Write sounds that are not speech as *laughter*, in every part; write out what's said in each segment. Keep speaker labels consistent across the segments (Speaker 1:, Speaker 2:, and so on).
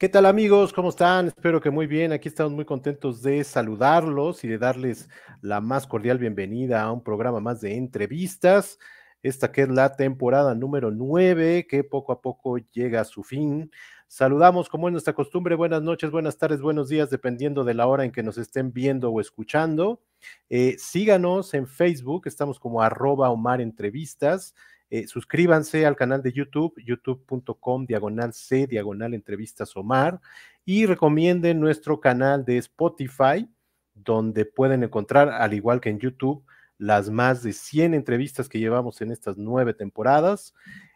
Speaker 1: ¿Qué tal amigos? ¿Cómo están? Espero que muy bien. Aquí estamos muy contentos de saludarlos y de darles la más cordial bienvenida a un programa más de entrevistas. Esta que es la temporada número 9 que poco a poco llega a su fin. Saludamos como es nuestra costumbre. Buenas noches, buenas tardes, buenos días, dependiendo de la hora en que nos estén viendo o escuchando. Eh, síganos en Facebook, estamos como arroba Omar Entrevistas eh, suscríbanse al canal de YouTube, youtube.com, diagonal C, diagonal entrevistas Omar, y recomienden nuestro canal de Spotify, donde pueden encontrar, al igual que en YouTube, las más de 100 entrevistas que llevamos en estas nueve temporadas.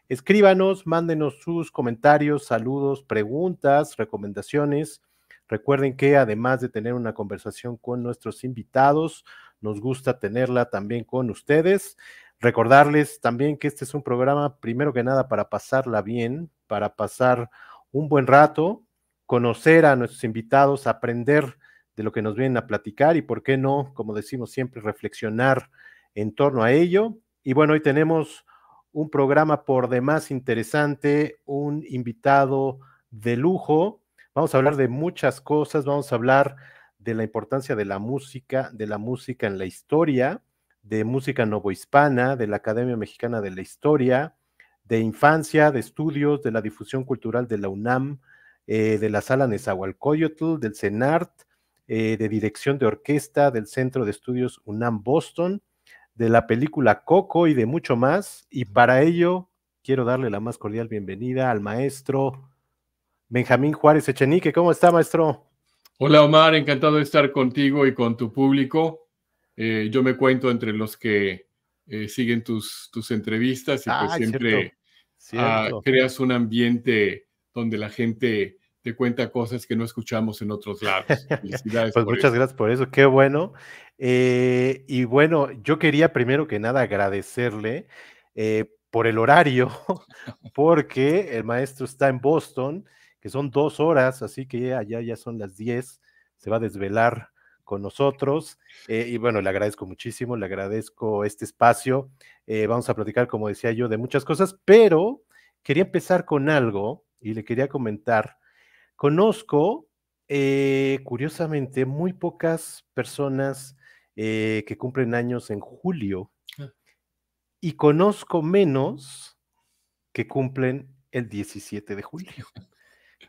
Speaker 1: Escríbanos, mándenos sus comentarios, saludos, preguntas, recomendaciones. Recuerden que además de tener una conversación con nuestros invitados, nos gusta tenerla también con ustedes. Recordarles también que este es un programa, primero que nada, para pasarla bien, para pasar un buen rato, conocer a nuestros invitados, aprender de lo que nos vienen a platicar y, por qué no, como decimos siempre, reflexionar en torno a ello. Y bueno, hoy tenemos un programa por demás interesante, un invitado de lujo. Vamos a hablar de muchas cosas, vamos a hablar de la importancia de la música, de la música en la historia de música novohispana, de la Academia Mexicana de la Historia, de infancia, de estudios, de la difusión cultural de la UNAM, eh, de la Sala Nezahualcóyotl, del CENART, eh, de dirección de orquesta, del Centro de Estudios UNAM Boston, de la película Coco y de mucho más. Y para ello quiero darle la más cordial bienvenida al maestro Benjamín Juárez Echenique. ¿Cómo está, maestro?
Speaker 2: Hola, Omar, encantado de estar contigo y con tu público. Eh, yo me cuento entre los que eh, siguen tus, tus entrevistas y pues ah, siempre ah, creas un ambiente donde la gente te cuenta cosas que no escuchamos en otros lados. *laughs* pues muchas
Speaker 1: gracias por eso, qué bueno. Eh, y bueno, yo quería primero que nada agradecerle por el horario, *laughs* porque el maestro está en Boston, que son dos horas, así que allá ya son las 10, se va a desvelar con nosotros. Eh, y bueno, le agradezco muchísimo, le agradezco este espacio. Eh, vamos a platicar, como decía yo, de muchas cosas, pero quería empezar con algo y le quería comentar. Conozco, eh, curiosamente, muy pocas personas que cumplen años en julio ah. y conozco menos que cumplen el 17 de julio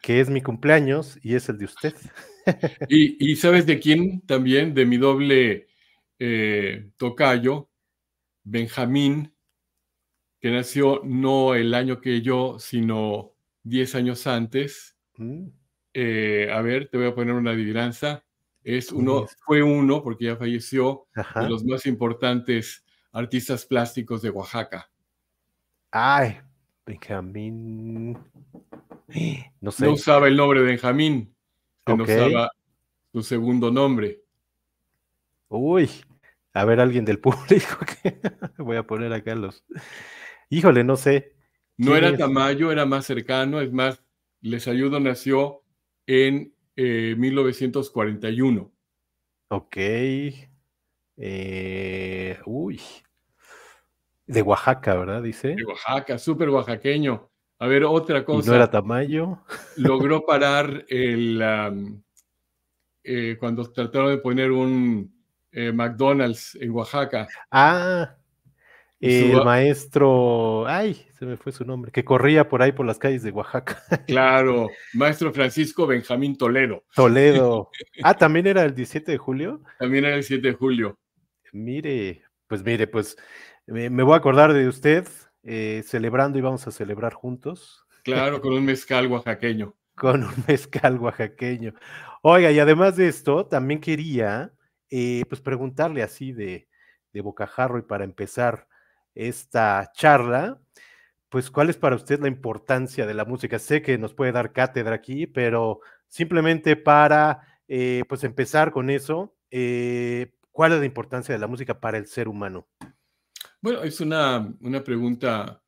Speaker 1: que es mi cumpleaños y es el de usted. y, sabes de quién también,
Speaker 2: de mi doble eh, tocayo, Benjamín, que nació no el año que yo, sino 10 años antes. Mm. Eh, a ver, te voy a poner una adivinanza. Es uno, fue uno, porque ya falleció, de los más importantes artistas plásticos de Oaxaca. Ay, Benjamín. No, sé. usaba el nombre de Benjamín, que no usaba su segundo nombre.
Speaker 1: Uy, a ver, alguien del público *laughs* voy
Speaker 2: a poner acá los.
Speaker 1: Híjole, no sé. No era Tamayo,
Speaker 2: era más cercano, es más, Les Ayudo nació en 1941. Eh, ok. Eh, uy. De Oaxaca, ¿verdad? Dice. De Oaxaca, súper oaxaqueño. A ver, otra cosa. no era
Speaker 1: Tamayo.
Speaker 2: logró *laughs* parar el. Eh, cuando trataron de poner un eh, McDonald's en Oaxaca.
Speaker 1: Ah, el maestro. Ay, se me fue su nombre. Que corría por ahí por las calles de Oaxaca.
Speaker 2: *laughs* Claro, maestro Francisco Benjamín Toledo. Toledo.
Speaker 1: *laughs* Ah, también era el 17 de julio.
Speaker 2: También era el 7 de julio.
Speaker 1: Mire, pues mire, pues me voy a acordar de usted eh, celebrando y vamos a celebrar juntos.
Speaker 2: Claro, con un mezcal oaxaqueño.
Speaker 1: *laughs* con un mezcal oaxaqueño. Oiga, y además de esto, también quería eh, pues preguntarle así de, bocajarro y para empezar esta charla, pues cuál es para usted la importancia de la música. Sé que nos puede dar cátedra aquí, pero simplemente para eh, pues empezar con eso, ¿cuál es la importancia de la música para el ser humano?
Speaker 2: Bueno, es una, pregunta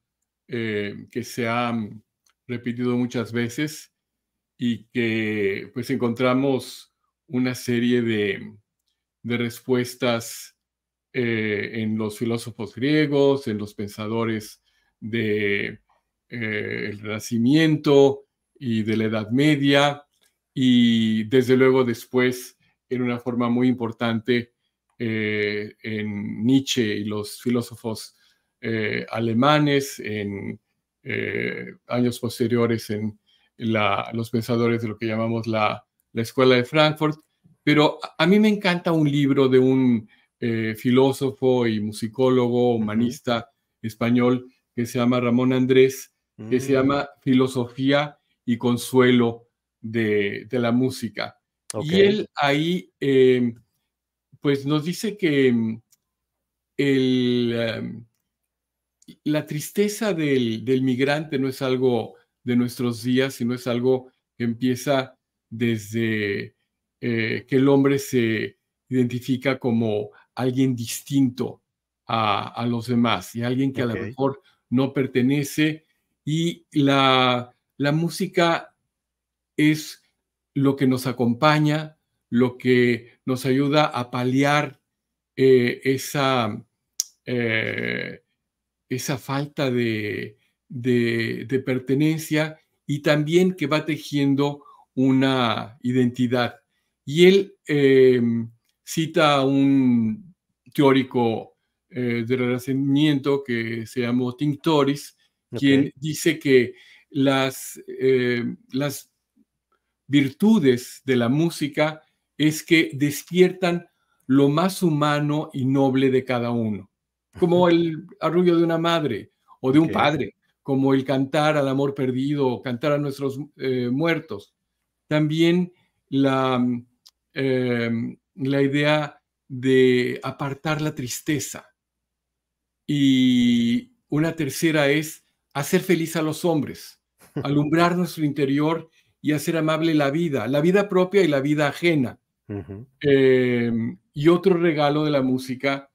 Speaker 2: eh, que se ha mm, repetido muchas veces y que pues encontramos una serie de, respuestas eh, en los filósofos griegos, en los pensadores del de, eh, Renacimiento y de la Edad Media, y desde luego después, en una forma muy importante, eh, en Nietzsche y los filósofos eh, alemanes, en eh, años posteriores en los pensadores de lo que llamamos la, Escuela de Frankfurt. Pero a mí me encanta un libro de un filósofo y musicólogo humanista español que se llama Ramón Andrés, que se mm. llama Filosofía y Consuelo de, la Música. Y él ahí em, pues nos dice que mm, em, la tristeza del, migrante no es algo de nuestros días, sino es algo que empieza desde eh, que el hombre se identifica como alguien distinto a, los demás y alguien que a lo mejor no pertenece. Y la música es lo que nos acompaña, lo que nos ayuda a paliar eh, esa, eh, esa falta de, pertenencia y también que va tejiendo una identidad. Y él eh, cita a un teórico de renacimiento que se llamó Tinctoris, quien dice que las virtudes de la música es que despiertan lo más humano y noble de cada uno, como *laughs* el arrullo de una madre o de un padre, como el cantar al amor perdido o cantar a nuestros eh, muertos. También la, em, la idea de apartar la tristeza. Y una tercera es hacer feliz a los hombres, *laughs* alumbrar nuestro interior y hacer amable la vida, la vida propia y la vida ajena. Em, y otro regalo de la música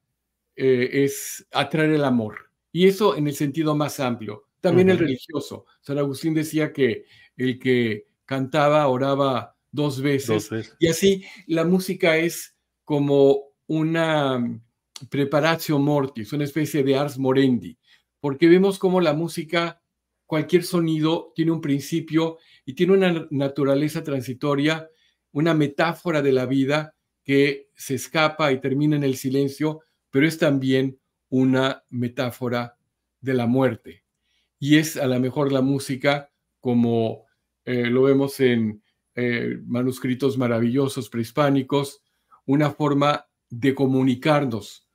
Speaker 2: eh, es atraer el amor. Y eso en el sentido más amplio. También el religioso. San Agustín decía que el que cantaba, oraba dos veces. Y así la música es como una mm, preparatio mortis, una especie de ars morendi, porque vemos cómo la música, cualquier sonido, tiene un principio y tiene una naturaleza transitoria una metáfora de la vida que se escapa y termina en el silencio, pero es también una metáfora de la muerte. Y es a lo mejor la música como eh, lo vemos en eh, manuscritos maravillosos prehispánicos, una forma de comunicarnos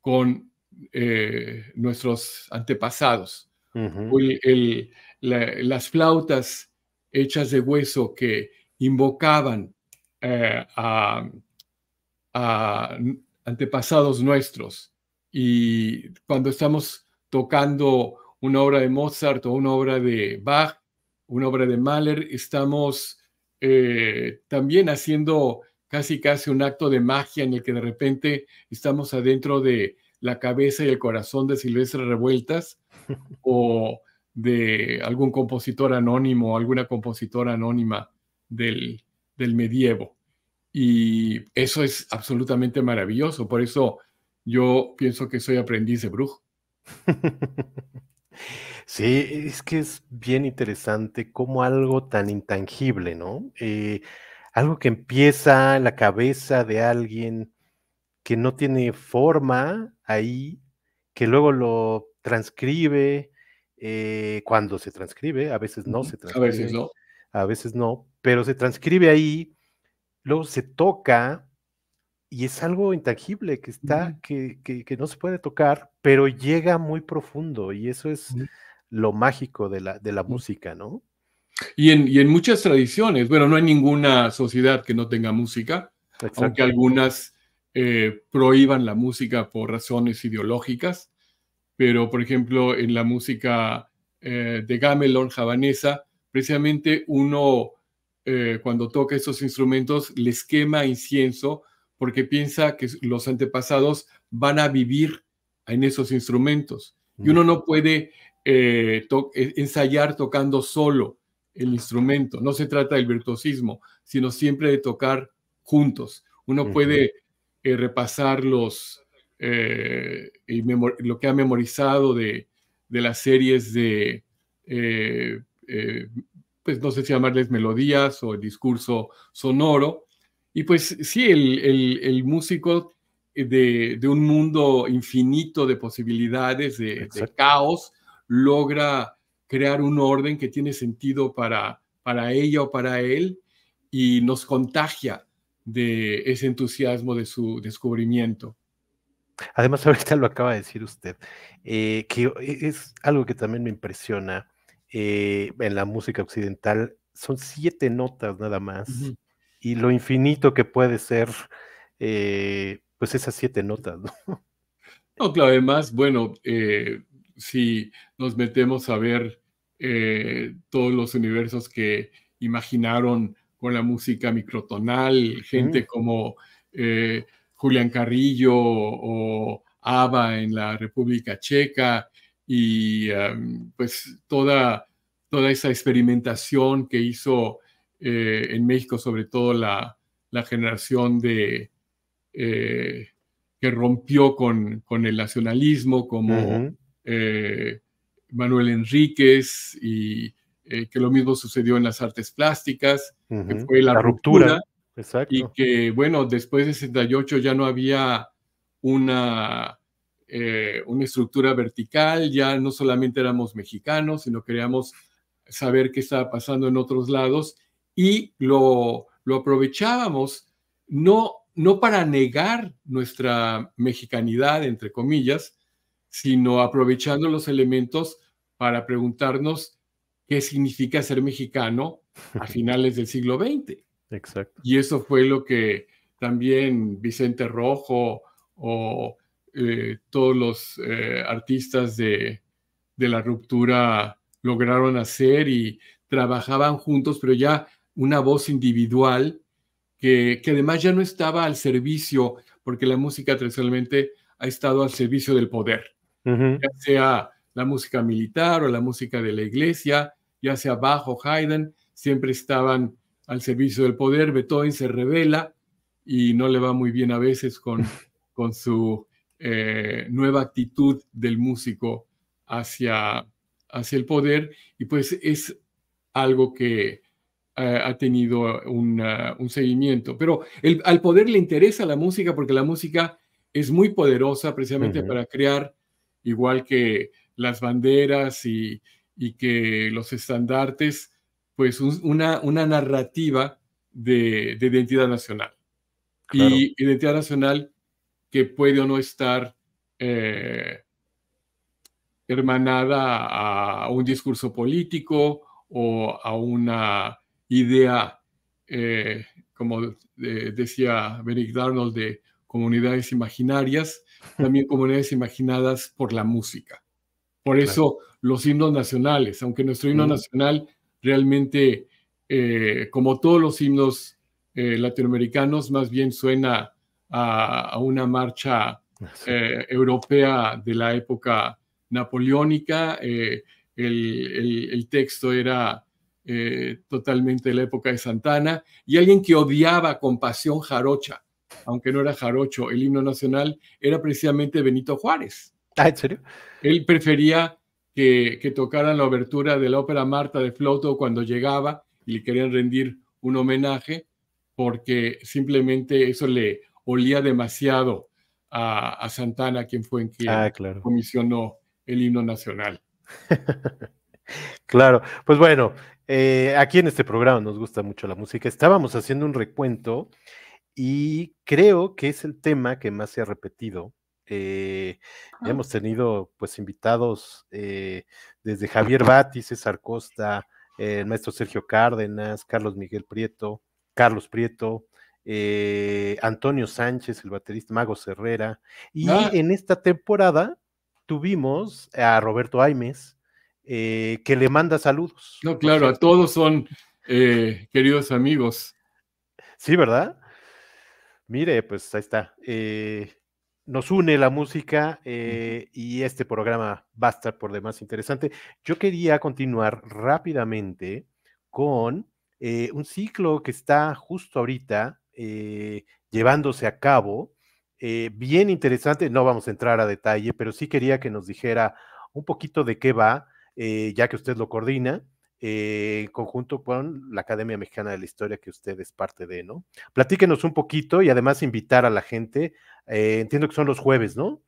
Speaker 2: con eh, nuestros antepasados. las flautas hechas de hueso que invocaban eh, a, antepasados nuestros. Y cuando estamos tocando una obra de Mozart o una obra de Bach, una obra de Mahler, estamos eh, también haciendo casi casi un acto de magia en el que de repente estamos adentro de la cabeza y el corazón de Silvestre Revueltas *laughs* o de algún compositor anónimo, alguna compositora anónima del, medievo. Y eso es absolutamente maravilloso. Por eso yo pienso que soy aprendiz de brujo. *laughs*
Speaker 1: Sí, es que es bien interesante como algo tan intangible, ¿no? Eh, algo que empieza en la cabeza de alguien que no tiene forma ahí, que luego lo transcribe, eh, cuando se transcribe, a veces no se transcribe. A veces no. A veces no, pero se transcribe ahí, luego se toca y es algo intangible que está, que, no se puede tocar, pero llega muy profundo y eso es lo mágico de la, de la música, ¿no?
Speaker 2: Y en, y muchas tradiciones, bueno, no hay ninguna sociedad que no tenga música, aunque algunas eh, prohíban la música por razones ideológicas, pero por ejemplo en la música eh, de gamelon javanesa, precisamente uno eh, cuando toca esos instrumentos, les quema incienso porque piensa que los antepasados van a vivir en esos instrumentos. Y uno no puede eh, eh, ensayar tocando solo el instrumento. No se trata del virtuosismo, sino siempre de tocar juntos. Uno puede repasar los, lo que ha memorizado de, de las series de pues no sé si llamarles melodías o el discurso sonoro. Y pues sí, el, músico eh, de, un mundo infinito de posibilidades, de, caos, logra crear un orden que tiene sentido para, para ella o para él y nos contagia de ese entusiasmo de su
Speaker 1: descubrimiento. Además, ahorita lo acaba de decir usted, eh, que e, es algo que también me impresiona eh, en la música occidental son siete notas nada más. Y lo infinito que puede ser, eh, pues esas siete notas, ¿no?
Speaker 2: *laughs* claro, además, bueno, eh, si nos metemos a ver todos los universos que imaginaron con la música microtonal, gente como Julián Carrillo o Ava en la República Checa, y em, pues toda toda esa experimentación que hizo eh, en México, sobre todo la, generación de, eh, que rompió con, el nacionalismo, como eh, Manuel Enríquez, y que lo mismo sucedió en las artes plásticas, que fue la, ruptura. Y que, bueno, después de 68 ya no había una, una estructura vertical, ya no solamente éramos mexicanos, sino que éramos saber qué estaba pasando en otros lados y lo, lo aprovechábamos no, no para negar nuestra mexicanidad, entre comillas, sino aprovechando los elementos para preguntarnos qué significa ser mexicano a *laughs* finales del siglo XX. Exacto. Y eso fue lo que también Vicente Rojo o eh, todos los eh, artistas de, de, la ruptura lograron hacer y trabajaban juntos, pero ya una voz individual que, además ya no estaba al servicio, porque la música tradicionalmente ha estado al servicio del poder, ya sea la música militar o la música de la iglesia, ya sea Bach o Haydn, siempre estaban al servicio del poder. Beethoven se revela y no le va muy bien a veces con, *laughs* con su eh, nueva actitud del músico hacia hacia el poder y pues es algo que eh, ha tenido un ah, seguimiento. Pero al poder le interesa la música porque la música es muy poderosa precisamente para crear, igual que las banderas y, que los estandartes, pues una, una narrativa de, identidad nacional. Y identidad nacional que puede o no estar eh, hermanada a un discurso político o a una idea, eh, como decía Benedict Arnold, de comunidades imaginarias, *laughs* también comunidades imaginadas por la música. Por eso los himnos nacionales, aunque nuestro himno nacional realmente, eh, como todos los himnos eh, latinoamericanos, más bien suena a una marcha europea de la época napoleónica. Eh, el, texto era eh, totalmente de la época de Santana. Y alguien que odiaba con pasión jarocha, aunque no era jarocho, el himno nacional, era precisamente Benito Juárez. Ah, en serio? Él prefería que, tocaran la abertura de la ópera Marta de Floto cuando llegaba y le querían rendir un homenaje porque simplemente eso le olía demasiado a, Santana, quien fue en quien ah, comisionó
Speaker 1: el himno nacional. *laughs* claro, pues bueno, eh, aquí en este programa nos gusta mucho la música. Estábamos haciendo un recuento y creo que es el tema que más se ha repetido. Eh, ah. hemos tenido pues invitados eh, desde Javier Batis, César Costa, el maestro Sergio Cárdenas, Carlos Miguel Prieto, Carlos Prieto, Antonio Sánchez, el baterista Mago Herrera. Y ah. en esta temporada tuvimos a Roberto Aimes, eh, que le manda saludos. No, claro, a todos son eh, queridos amigos. Sí, ¿verdad? Mire, pues ahí está. Eh, nos une la música y este programa va a estar por demás interesante. Yo quería continuar rápidamente con un ciclo que está justo ahorita llevándose a cabo eh, bien interesante. No vamos a entrar a detalle, pero sí quería que nos dijera un poquito de qué va, eh, ya que usted lo coordina, eh, en conjunto con la Academia Mexicana de la Historia, que usted es parte de, ¿no? Platíquenos un poquito y además invitar a la gente. entiendo que son los jueves, ¿no?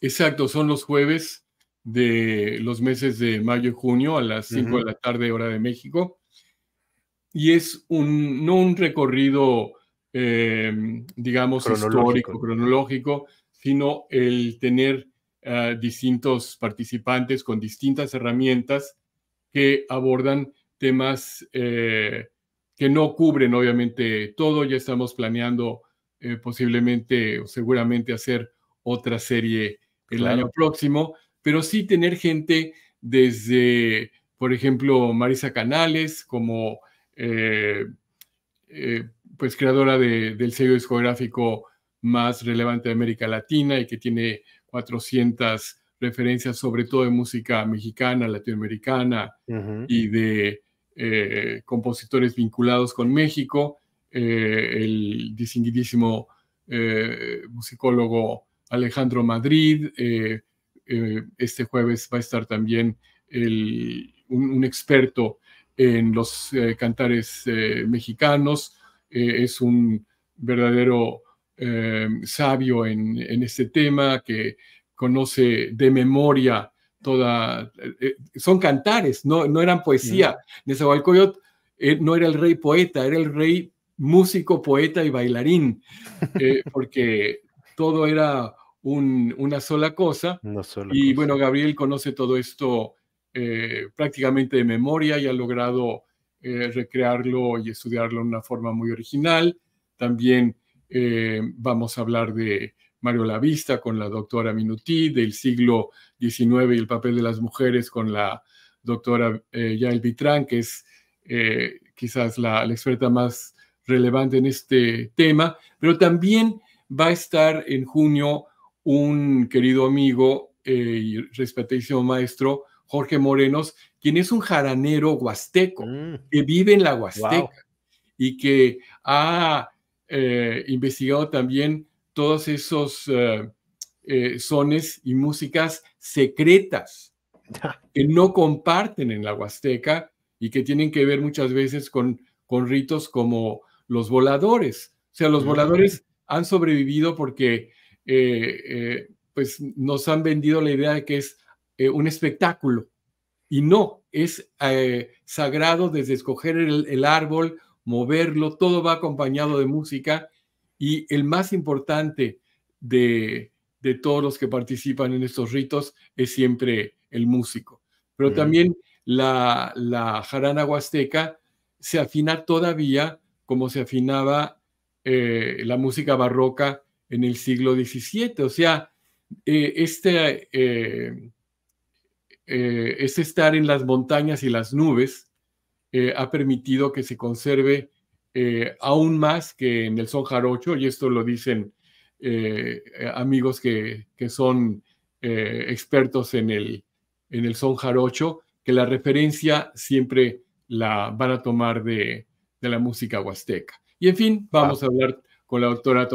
Speaker 1: Exacto, son los jueves de
Speaker 2: los meses de mayo y junio a las 5 de la tarde, hora de México. Y es un, no un recorrido Em, digamos, histórico, cronológico, sino el tener ah, distintos participantes con distintas herramientas que abordan temas eh, que no cubren, obviamente, todo. Ya estamos planeando eh, posiblemente o seguramente hacer otra serie el año próximo, pero sí tener gente desde, por ejemplo, Marisa Canales, como eh, pues creadora del sello discográfico más relevante de América Latina y que tiene 400 referencias sobre todo de música mexicana, latinoamericana y de eh, compositores vinculados con México, eh, el distinguidísimo eh, musicólogo Alejandro Madrid. este jueves va a estar también un, experto en los cantares mexicanos, eh, es un verdadero eh, sabio en, este tema, que conoce de memoria toda... Eh, son cantares, no, no eran poesía. Nezahualcóyotl no era el rey poeta, era el rey músico, poeta y bailarín, *laughs* porque todo era una sola cosa. y bueno, Gabriel conoce todo esto prácticamente de memoria y ha logrado eh, recrearlo y estudiarlo de una forma muy original. También eh, vamos a hablar de Mario Lavista con la doctora Minuti, del siglo XIX y el papel de las mujeres con la doctora eh, Yael Vitrán, que es quizás la, experta más relevante en este tema. Pero también va a estar en junio un querido amigo y respetadísimo maestro, Jorge Morenos, quien es un jaranero huasteco, mm. que vive en la Huasteca y que ha eh, investigado también todos esos eh, eh, sones y músicas secretas que no comparten en la Huasteca y que tienen que ver muchas veces con, con ritos como los voladores. O sea, los mm. voladores han sobrevivido porque pues nos han vendido la idea de que es eh, un espectáculo. Y no, es eh, sagrado desde escoger el, árbol, moverlo, todo va acompañado de música. Y el más importante de, todos los que participan en estos ritos es siempre el músico. Pero también la, la jarana huasteca se afina todavía como se afinaba eh, la música barroca en el siglo XVII. O sea, este, eh, ese estar en las montañas y las nubes eh, ha permitido que se conserve eh, aún más que en el son jarocho, y esto lo dicen amigos que, son expertos en el, en el son jarocho, que la referencia siempre la van a tomar de, la música huasteca. Y en fin, vamos a hablar con la doctora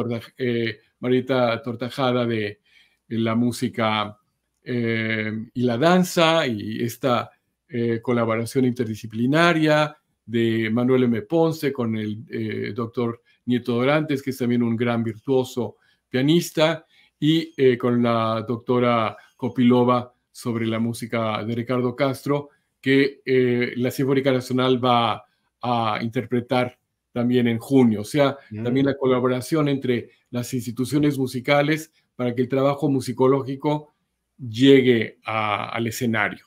Speaker 2: Marita Tortajada de, de la música Em, y la danza y esta eh, colaboración interdisciplinaria de Manuel M. Ponce con el eh, doctor Nieto Dorantes, que es también un gran virtuoso pianista, y eh, con la doctora Kopilova sobre la música de Ricardo Castro, que la Sinfónica Nacional va a interpretar también en junio. O sea, también la colaboración entre las instituciones musicales para que el trabajo musicológico llegue al escenario.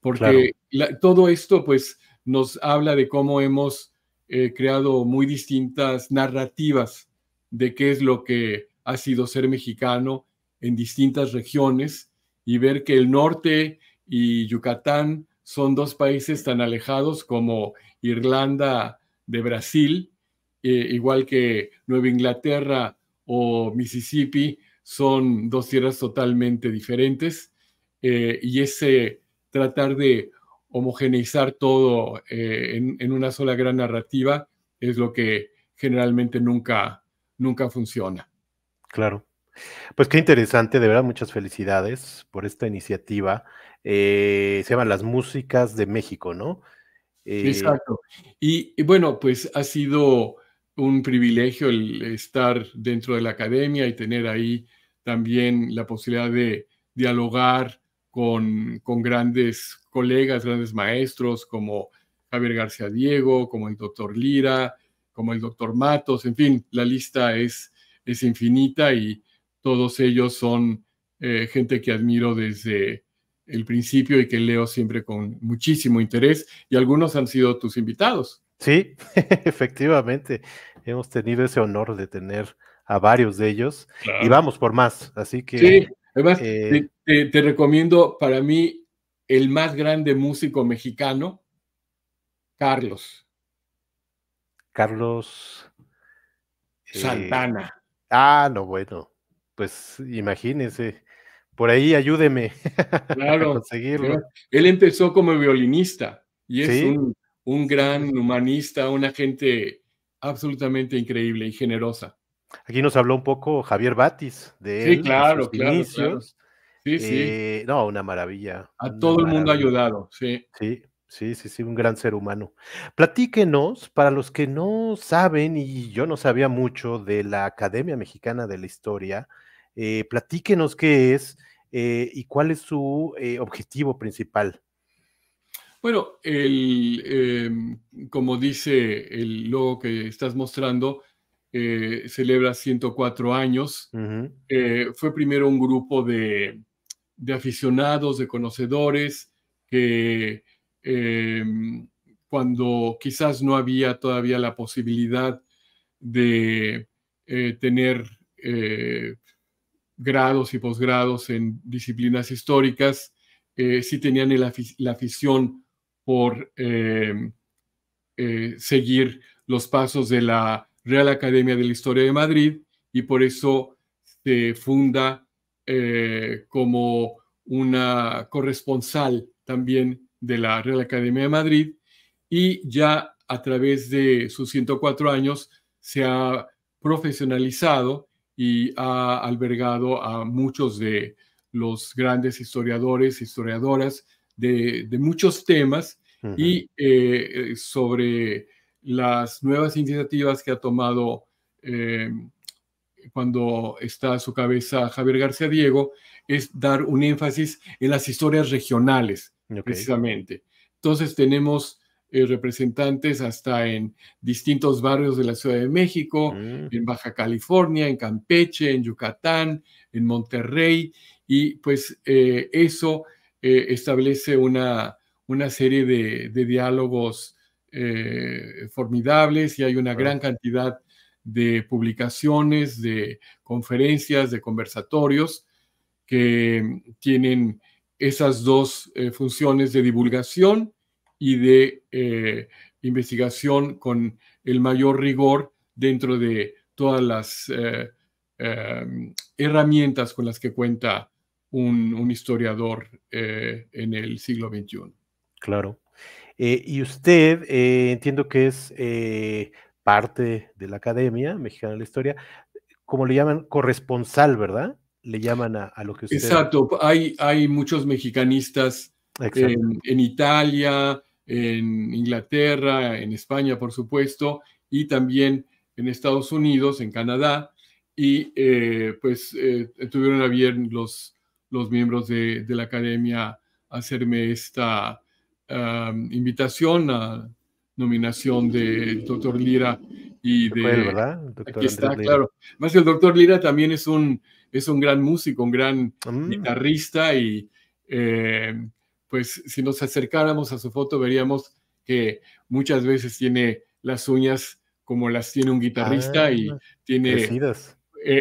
Speaker 2: Porque todo esto pues nos habla de cómo hemos eh, creado muy distintas narrativas de qué es lo que ha sido ser mexicano en distintas regiones y ver que el norte y Yucatán son dos países tan alejados como Irlanda de Brasil, eh, igual que Nueva Inglaterra o Mississippi son dos tierras totalmente diferentes eh, y ese tratar de homogeneizar todo eh, en, una sola gran narrativa es lo que generalmente nunca, nunca funciona.
Speaker 1: Claro. Pues qué interesante, de verdad, muchas felicidades por esta iniciativa. Eh, se llaman Las Músicas de México, ¿no? Exacto. y, bueno, pues
Speaker 2: ha sido un privilegio el estar dentro de la academia y tener ahí también la posibilidad de dialogar con, con grandes colegas, grandes maestros como Javier García Diego, como el doctor Lira, como el doctor Matos, en fin, la lista es, infinita y todos ellos son eh, gente que admiro desde el principio y que leo
Speaker 1: siempre con muchísimo interés y algunos han sido tus invitados. Sí, *laughs* efectivamente, hemos tenido ese honor de tener a varios de ellos y vamos por más. Así que. Eh,
Speaker 2: te, recomiendo para mí el más grande músico mexicano, Carlos.
Speaker 1: Carlos.
Speaker 2: Eh, Santana.
Speaker 1: ah, no, bueno. Pues imagínense. Por ahí ayúdeme *laughs* claro, conseguirlo. Él empezó como violinista y es un
Speaker 2: gran humanista, una gente absolutamente increíble y generosa.
Speaker 1: Aquí nos habló un poco Javier Batis de, claro, claro, Sí, sí. Eh, no, una maravilla. A todo el mundo ha ayudado, sí. Sí, sí, sí, sí, un gran ser humano. Platíquenos, para los que no saben, y yo no sabía mucho de la Academia Mexicana de la Historia, eh, platíquenos qué es eh, y cuál es su objetivo principal.
Speaker 2: Bueno, el, em, como dice el logo que estás mostrando, eh, celebra 104 años. Eh, fue primero un grupo de, aficionados, de conocedores, que em, cuando quizás no había todavía la posibilidad de eh, tener grados y posgrados en disciplinas históricas, sí tenían la afición por em, seguir los pasos de la Real Academia de la Historia de Madrid y por eso se funda eh, como una corresponsal también de la Real Academia de Madrid y ya a través de sus 104 años se ha profesionalizado y ha albergado a muchos de los grandes historiadores, historiadoras de, muchos temas y eh, eh, sobre las nuevas iniciativas que ha tomado eh, cuando está a su cabeza Javier García Diego es dar un énfasis en las historias regionales, precisamente. Entonces tenemos eh, representantes hasta en distintos barrios de la Ciudad de México, mm. en Baja California, en Campeche, en Yucatán, en Monterrey, y pues eh, eso establece una, una serie de diálogos eh, formidables y hay una gran cantidad de publicaciones, de conferencias, de conversatorios que tienen esas dos eh, funciones de divulgación y de eh, investigación con el mayor rigor dentro de todas las herramientas con las que cuenta un, un historiador en el siglo
Speaker 1: XXI. Claro. Eh, y usted, eh, entiendo que es eh, parte de la Academia Mexicana de la Historia, como le llaman, corresponsal, ¿verdad? Le llaman a, lo que usted... Exacto,
Speaker 2: hay, hay muchos mexicanistas en, Italia, en Inglaterra, en España, por supuesto, y también en Estados Unidos, en Canadá, y pues tuvieron a bien los, los miembros de, de la Academia hacerme esta invitación a nominación de doctor Lira y de... ¿verdad? Aquí está, claro. Más el doctor Lira también es un, es un gran músico, un gran mm. guitarrista y em, pues si nos acercáramos a su foto veríamos que muchas veces tiene las uñas como las tiene un guitarrista y ah, tiene eh,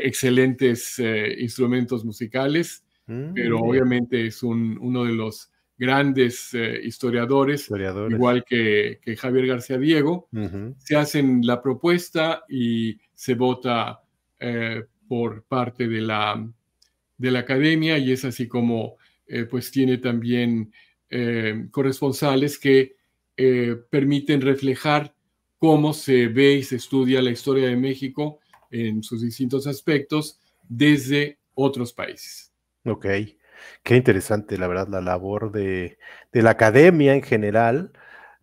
Speaker 2: excelentes eh, instrumentos musicales, mm. pero obviamente es un, uno de los grandes eh, historiadores, igual que, Javier García Diego, se hacen la propuesta y se vota eh, por parte de la, de la academia y es así como eh, pues tiene también corresponsales que permiten reflejar cómo se ve y se estudia la historia de México en sus distintos aspectos desde otros países.
Speaker 1: Ok. Qué interesante, la verdad, la labor de, la academia en general,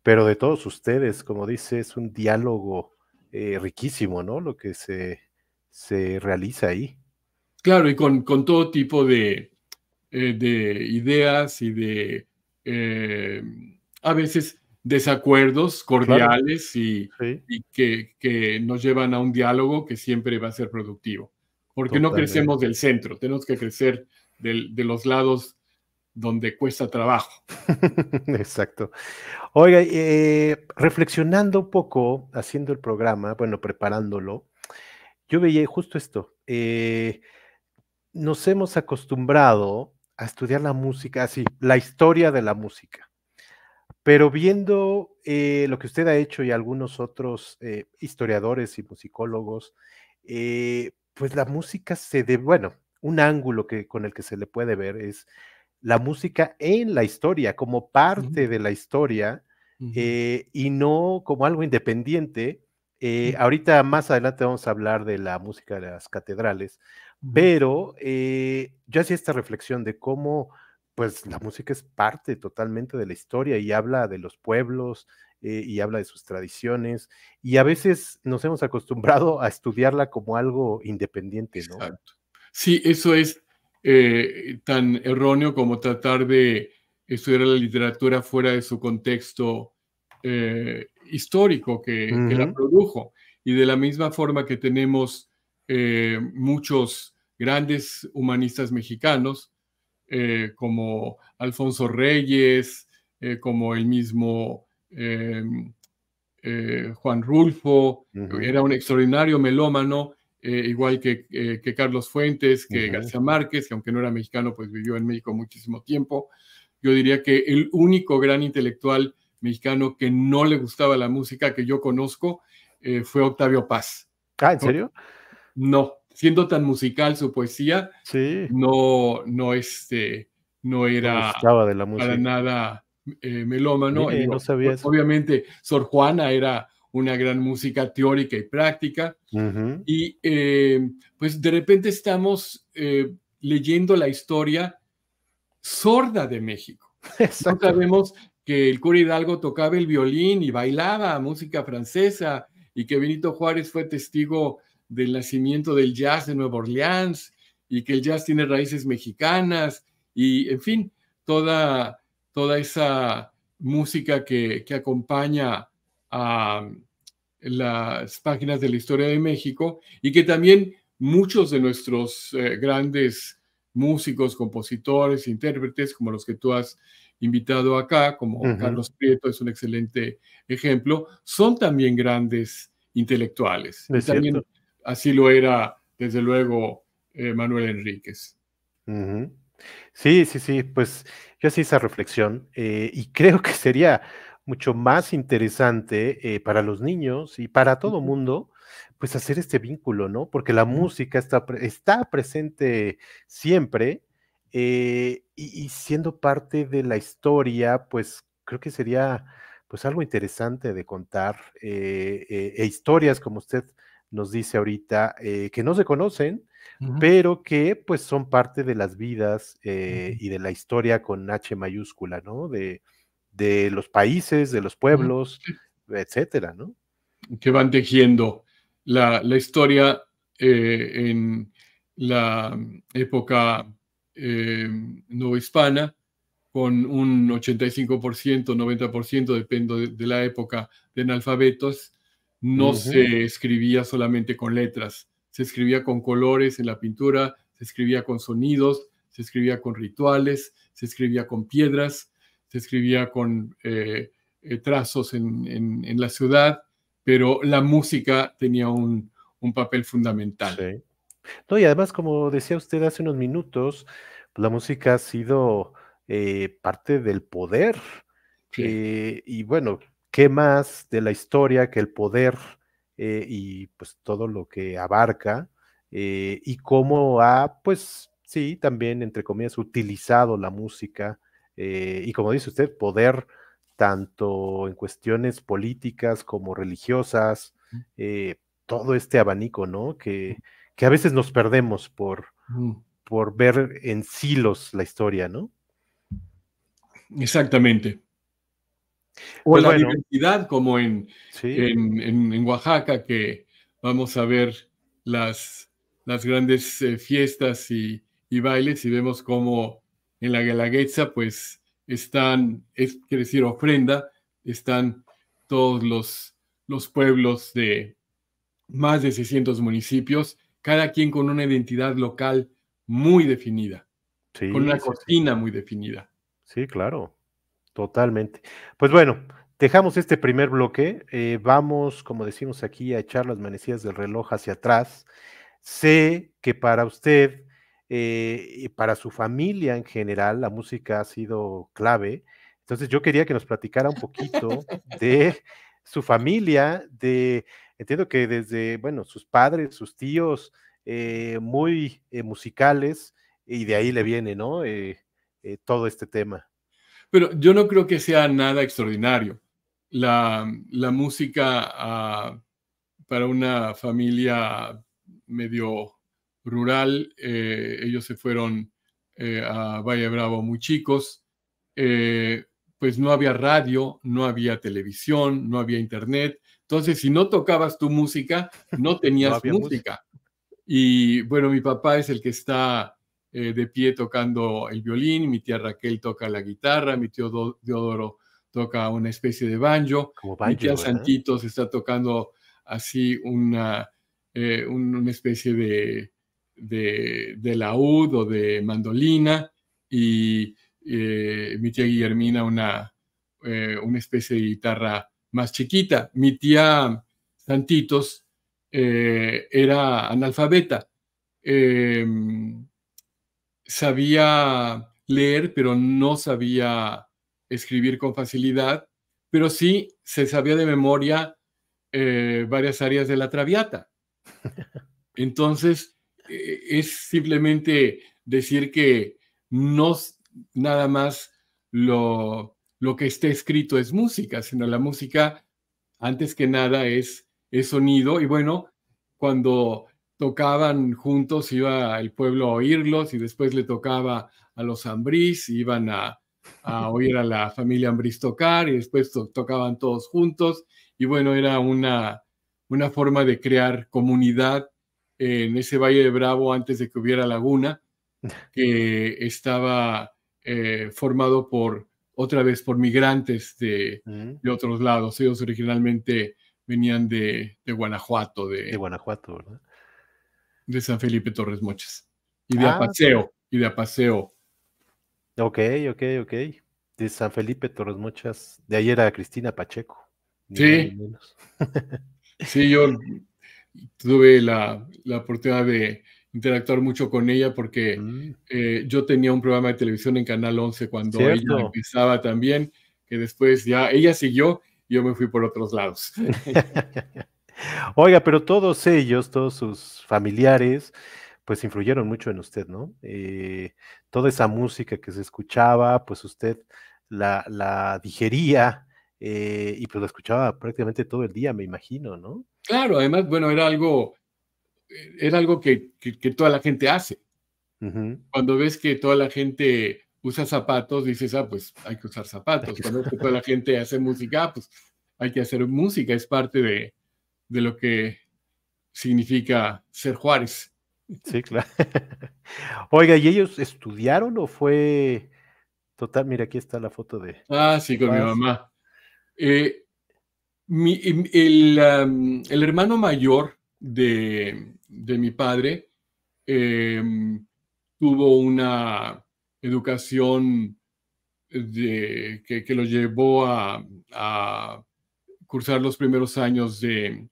Speaker 1: pero de todos ustedes, como dice, es un diálogo eh, riquísimo, ¿no? Lo que se, se realiza ahí. Claro,
Speaker 2: y con, todo tipo eh, de, ideas y de eh, a veces desacuerdos cordiales y, que, nos llevan a un diálogo que siempre va a ser productivo. Porque no crecemos del centro, tenemos que crecer de, los lados donde cuesta trabajo.
Speaker 1: *laughs* Exacto. Oiga, eh, reflexionando un poco, haciendo el programa, bueno, preparándolo, yo veía justo esto. Eh, nos hemos acostumbrado a estudiar la música, así, ah, la historia de la música. Pero viendo eh, lo que usted ha hecho y algunos otros historiadores y musicólogos, pues la música se debe, bueno, un ángulo que, con el que se le puede ver es la música en la historia, como parte de la historia eh, y no como algo independiente. Eh, ahorita más adelante vamos a hablar de la música de las catedrales, pero eh, yo hacía esta reflexión de cómo pues la música es parte totalmente de la historia y habla de los pueblos y habla de sus tradiciones y a veces nos hemos acostumbrado a estudiarla como algo independiente, ¿no? Sí,
Speaker 2: eso es eh, tan erróneo como tratar de estudiar la literatura fuera de su contexto eh, histórico que, la produjo. Y de la misma forma que tenemos eh, muchos grandes humanistas mexicanos, como Alfonso Reyes, como el mismo Juan Rulfo, era un extraordinario melómano, eh, igual que, eh, que, Carlos Fuentes, que García Márquez, que aunque no era mexicano, pues vivió en México muchísimo tiempo. Yo diría que el único gran intelectual mexicano que no le gustaba la música que yo conozco eh, fue Octavio Paz. Ah, ¿en serio? No, siendo tan musical su poesía, sí. no, no, este, no era de la música. para nada melómano. Obviamente, Sor Juana era una gran música teórica y práctica. Y eh, pues de repente estamos eh, leyendo la historia sorda de México. *laughs* sabemos que el cura Hidalgo tocaba el violín y bailaba música francesa y que Benito Juárez fue testigo del nacimiento del jazz de Nueva Orleans y que el jazz tiene raíces mexicanas y, en fin, toda, toda esa música que, que acompaña a las páginas de la historia de México y que también muchos de nuestros eh, grandes músicos, compositores, intérpretes, como los que tú has invitado acá, como Carlos Prieto es un excelente ejemplo, son también grandes
Speaker 1: intelectuales.
Speaker 2: así lo era, desde luego, eh, Manuel
Speaker 1: Enríquez. Sí, sí, sí, pues yo sí esa reflexión eh, y creo que sería mucho más interesante eh, para los niños y para todo mundo, pues hacer este vínculo, ¿no? Porque la música está, está presente siempre eh, y, siendo parte de la historia, pues creo que sería pues algo interesante de contar eh, e historias como usted nos dice ahorita, que no se conocen, pero que pues son parte de las vidas y de la historia con H mayúscula, ¿no? De, de los países, de los pueblos, etcétera, ¿no? Que van
Speaker 2: tejiendo la, historia eh, en la época eh, hispana con un 85%, 90%, depende de, la época, de analfabetos, no se escribía solamente con letras, se escribía con colores en la pintura, se escribía con sonidos, se escribía con rituales, se escribía con piedras, se escribía con eh, eh, trazos en, la ciudad, pero la música tenía un, papel fundamental.
Speaker 1: No, y además, como decía usted hace unos minutos, la música ha sido eh, parte del poder. y bueno, ¿qué más de la historia que el poder y pues todo lo que abarca y cómo ha, pues sí, también, entre comillas, utilizado la música eh, y como dice usted, poder tanto en cuestiones políticas como religiosas, eh, todo este abanico, ¿no? Que, que, a veces nos perdemos por, por ver en silos la historia, ¿no? Exactamente. O pues la diversidad, como en, en, Oaxaca,
Speaker 2: que vamos a ver las, las grandes eh, fiestas y, y, bailes y vemos cómo en la Galaguetza, pues están, es quiere decir ofrenda, están todos los, los pueblos de más de 600 municipios, cada quien con una identidad local
Speaker 1: muy definida, con una
Speaker 2: cocina muy definida.
Speaker 1: Sí, claro, totalmente. Pues bueno, dejamos este primer bloque, eh, vamos, como decimos aquí, a echar las manecillas del reloj hacia atrás. Sé que para usted eh, y para su familia en general, la música ha sido clave. Entonces yo quería que nos platicara un poquito *laughs* de su familia, de, entiendo que desde, bueno, sus padres, sus tíos, eh, muy eh, musicales, y de ahí le viene, ¿no? todo este tema.
Speaker 2: Pero yo no creo que sea nada extraordinario. La, música ah, para una familia medio rural. Eh, ellos se fueron eh, a Valle Bravo muy chicos. Eh, pues no había radio, no había televisión, no había internet. Entonces, si no tocabas tu música, no *laughs* tenías música. Y bueno, mi papá es el que está de pie tocando el violín, mi tía Raquel toca la guitarra, mi tío Deodoro toca una especie de banjo, mi tía Santito Santitos está tocando así una, una especie de de, de laúd o de mandolina y eh, mi tía Guillermina una, eh, una especie de guitarra más chiquita. Mi tía Santitos eh, era analfabeta, em, sabía leer, pero no sabía escribir con facilidad, pero sí se sabía de memoria varias áreas de la traviata. *laughs* Entonces, e-, es simplemente decir que no nada más lo, lo que esté escrito es música, sino la música antes que nada es, es sonido. Y bueno, cuando tocaban juntos, iba el pueblo a oírlos y después le tocaba a los Ambrís, iban a, oír a la familia Ambrís tocar y después tocaban todos juntos. Y bueno, era una, una forma de crear comunidad en ese Valle de Bravo antes de que hubiera laguna, *laughs* que estaba eh, formado por, otra vez, por migrantes de, mm. de otros lados. Ellos originalmente venían de, de
Speaker 1: Guanajuato. De, Guanajuato, ¿verdad? De San Felipe Torres Mochas. Y de ah, Apaseo, y de Apaseo. Ok, ok, ok. De San Felipe Torres Mochas. De ayer a Cristina Pacheco. Sí.
Speaker 2: *laughs* sí, yo tuve la, oportunidad de interactuar mucho con ella porque mm. eh, yo tenía un programa de televisión en Canal 11 cuando ella empezaba también, que después ya ella siguió
Speaker 1: y yo me fui por otros lados. *laughs* Oiga, pero todos ellos, todos sus familiares, pues influyeron mucho en usted, ¿no? Eh, toda esa música que se escuchaba, pues usted la, la digería, eh, y pues lo escuchaba prácticamente todo el día, me imagino, ¿no? Claro,
Speaker 2: además, bueno, era algo, eh, era algo que, toda la gente hace. Cuando ves que toda la gente usa zapatos, dices, ah, pues hay que usar zapatos. Cuando ves que toda la gente hace música, ah, pues hay que hacer música, es parte de, lo
Speaker 1: que significa ser Juárez. Sí, claro. *laughs* Oiga, ¿y ellos estudiaron o fue total? Mira, aquí está la foto de. Ah,
Speaker 2: sí, con mi mamá. Eh, em, el, hermano mayor de, mi padre em, tuvo una educación que, lo llevó a, cursar los primeros años de,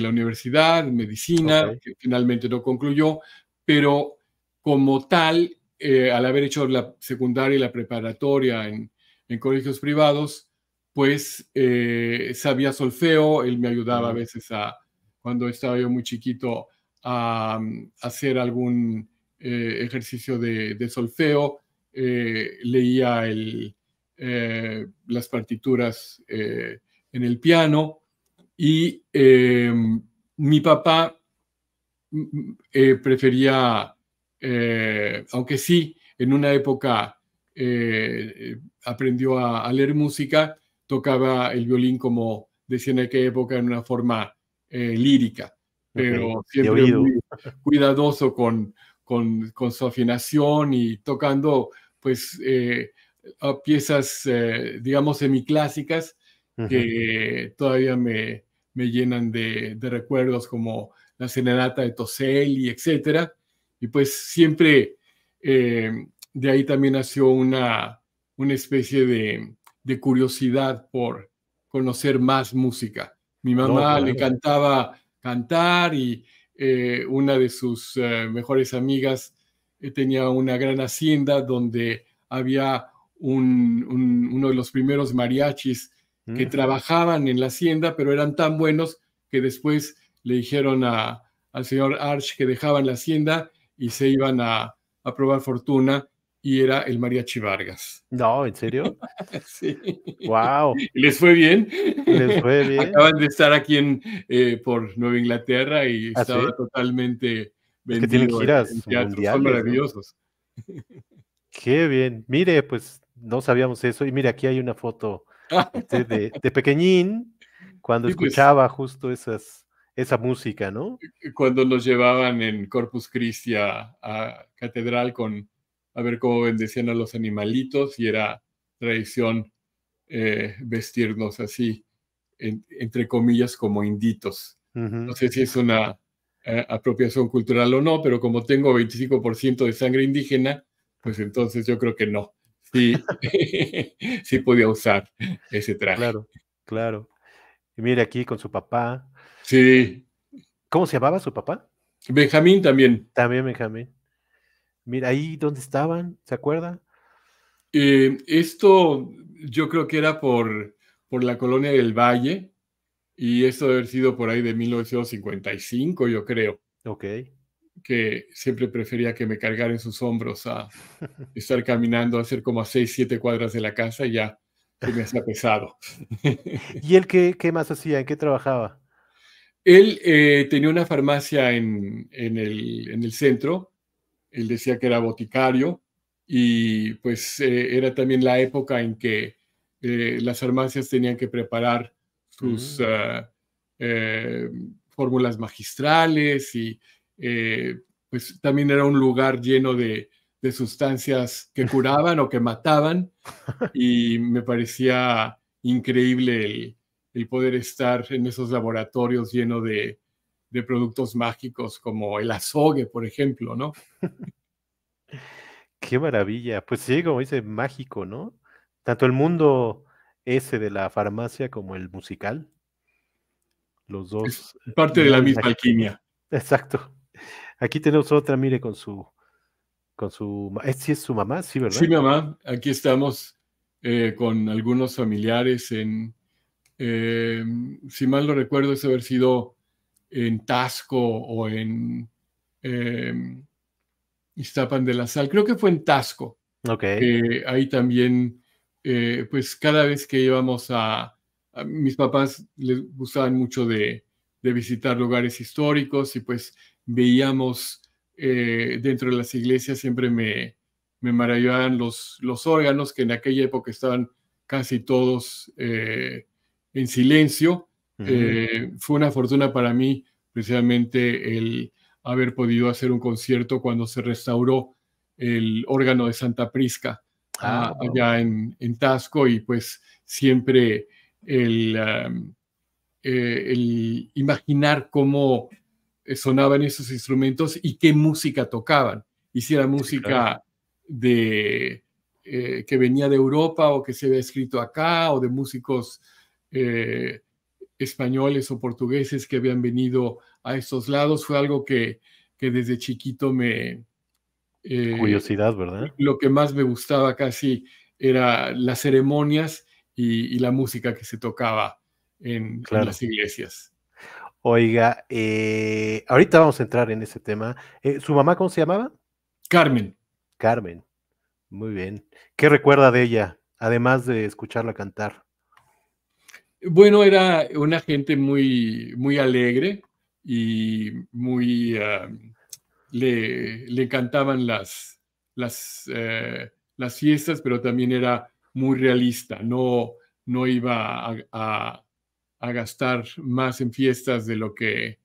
Speaker 2: la universidad, medicina, que finalmente no concluyó, pero como tal, eh, al haber hecho la secundaria y la preparatoria en colegios privados, pues eh, sabía solfeo, él me ayudaba a veces a, cuando estaba yo muy chiquito, a, mm, hacer algún eh, ejercicio de, solfeo, eh, leía las partituras en el piano y em, mi papá mm, mm, prefería, aunque sí, en una época aprendió a leer música, tocaba el violín como decía en aquella época en una forma eh, lírica, pero siempre muy cuidadoso con, con, su afinación y tocando pues eh, piezas, eh, digamos, semiclásicas que todavía me, me llenan de, de, recuerdos como la serenata de Toselli, etcétera. Y pues siempre de ahí también nació una, una especie de, de curiosidad por conocer más música. Mi mamá le cantaba cantar y eh, una de sus eh, mejores amigas eh, tenía una gran hacienda donde había uno de los primeros mariachis que mm. trabajaban en la hacienda, pero eran tan buenos que después le dijeron al señor Arch que dejaban la hacienda y se iban a, a probar fortuna y era el mariachi Vargas. No, ¿en serio? *laughs* sí. Wow. ¿Les fue bien? Les fue bien. Acaban de estar aquí en, eh, por Nueva Inglaterra y ¿Ah, estaba totalmente vendido que tienen giras en Son maravillosos.
Speaker 1: Qué bien. Mire, pues no sabíamos eso. Y mire, aquí hay una foto de, pequeñín cuando *laughs* pues. escuchaba justo esas esa música, ¿no?
Speaker 2: Cuando nos llevaban en Corpus Christi a catedral con a ver cómo bendecían a los animalitos y era tradición eh, vestirnos así, entre comillas, como inditos. No sé si es una eh, apropiación cultural o no, pero como tengo 25% de sangre indígena, pues entonces yo creo que no. Sí, *laughs* sí podía
Speaker 1: usar ese traje. Claro, claro. Y mire aquí con su papá. Sí. ¿Cómo se llamaba su papá? Benjamín también. También Benjamín. Mira, ahí donde estaban, ¿se acuerda? Eh, esto yo
Speaker 2: creo que era por, por la colonia del Valle y esto debe haber sido por ahí de 1955, yo creo. Ok. Que siempre prefería que me cargaran sus hombros a *laughs* estar caminando, a hacer como a 6, 7 cuadras de la casa y ya que me hacía pesado.
Speaker 1: *laughs* ¿Y él qué, qué, más hacía? ¿En qué trabajaba?
Speaker 2: Él eh, tenía una farmacia en el centro él decía que era boticario y pues eh, era también la época en que eh, las farmacias tenían que preparar sus mm. ah, eh, fórmulas magistrales y pues también era un lugar lleno de, sustancias que curaban o que mataban *laughs* y me parecía increíble el, el poder estar en esos laboratorios llenos
Speaker 1: de, de productos mágicos como el azogue, por ejemplo, ¿no? *laughs* Qué maravilla. Pues sí, como dice, mágico, ¿no? Tanto el mundo ese de la farmacia como el musical. Los dos. parte de la misma alquimia. *laughs* Exacto. Aquí tenemos otra, mire, con su. Con su ¿es, eh, es su mamá, sí, ¿verdad? Sí,
Speaker 2: mamá. Aquí estamos eh, con algunos familiares en. Eh, si mal lo recuerdo, es haber sido en Tasco o en em, Iztapan de la Sal, creo que fue en Tasco. ahí también, eh, pues cada vez que íbamos a, mis papás les gustaban mucho de, visitar lugares históricos y pues veíamos eh, dentro de las iglesias siempre me, me maravillaban los, los órganos que en aquella época estaban casi todos eh, en silencio eh, fue una fortuna para mí precisamente el haber podido hacer un concierto cuando se restauró el órgano de Santa Prisca ah, ah, allá en, Tasco y pues siempre el, eh, imaginar cómo eh, sonaban esos instrumentos y qué música tocaban. Hiciera música de que venía de Europa o que se había escrito acá o de músicos españoles o portugueses que habían venido a estos lados. Fue algo que, desde chiquito me... Eh, Curiosidad, ¿verdad? Lo que más me gustaba casi era las ceremonias
Speaker 1: y, la música que se tocaba en, las
Speaker 2: iglesias.
Speaker 1: Oiga, eh, ahorita vamos a entrar en ese tema. Eh, ¿Su mamá cómo se llamaba? Carmen. Carmen, muy bien. ¿Qué recuerda de ella, además de escucharla cantar?
Speaker 2: Bueno, era una gente muy, muy alegre y muy... Ah, le, le, encantaban las, eh, las, fiestas, pero también era muy realista, no, no iba a, gastar más en fiestas de lo que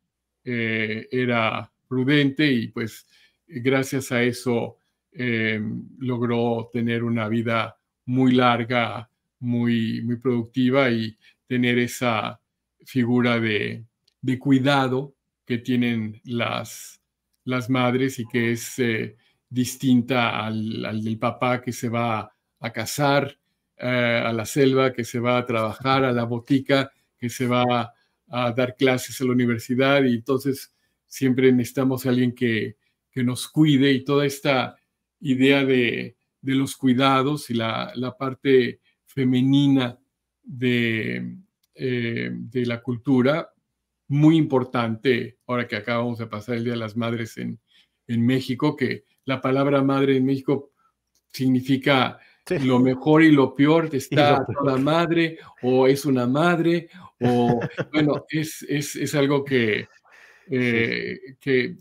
Speaker 2: eh, era prudente y pues gracias a eso eh, logró tener una vida muy larga, muy, muy productiva y tener esa figura de, cuidado que tienen las, madres y que es eh, distinta al, del papá que se va a casar, eh, a la selva, que se va a trabajar, a la botica, que se va a dar clases a la universidad y entonces siempre necesitamos a alguien que, nos cuide y toda esta idea de, los cuidados y la parte femenina eh, de, la cultura muy importante, ahora que acabamos de pasar el Día de las Madres en, México, que la palabra madre en México significa lo mejor y lo peor, está la madre, o es una madre, o bueno, es, algo que, eh, eh,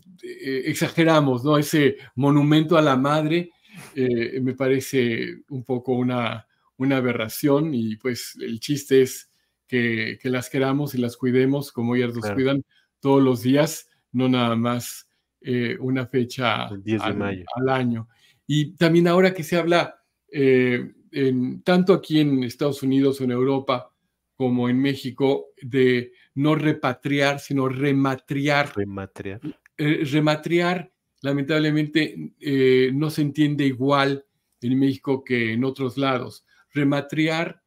Speaker 2: exageramos, ¿no? Ese monumento a la madre me parece un poco una, una aberración y pues el chiste es que, las queramos y las cuidemos como ellas los cuidan todos los días, no nada más eh, una fecha al, año. Y también ahora que se habla, eh, en, tanto aquí en Estados Unidos o en Europa como en México, de no repatriar, sino rematriar. Rematriar. Eh, rematriar, lamentablemente, no se entiende igual en México que en otros lados. Rematriar,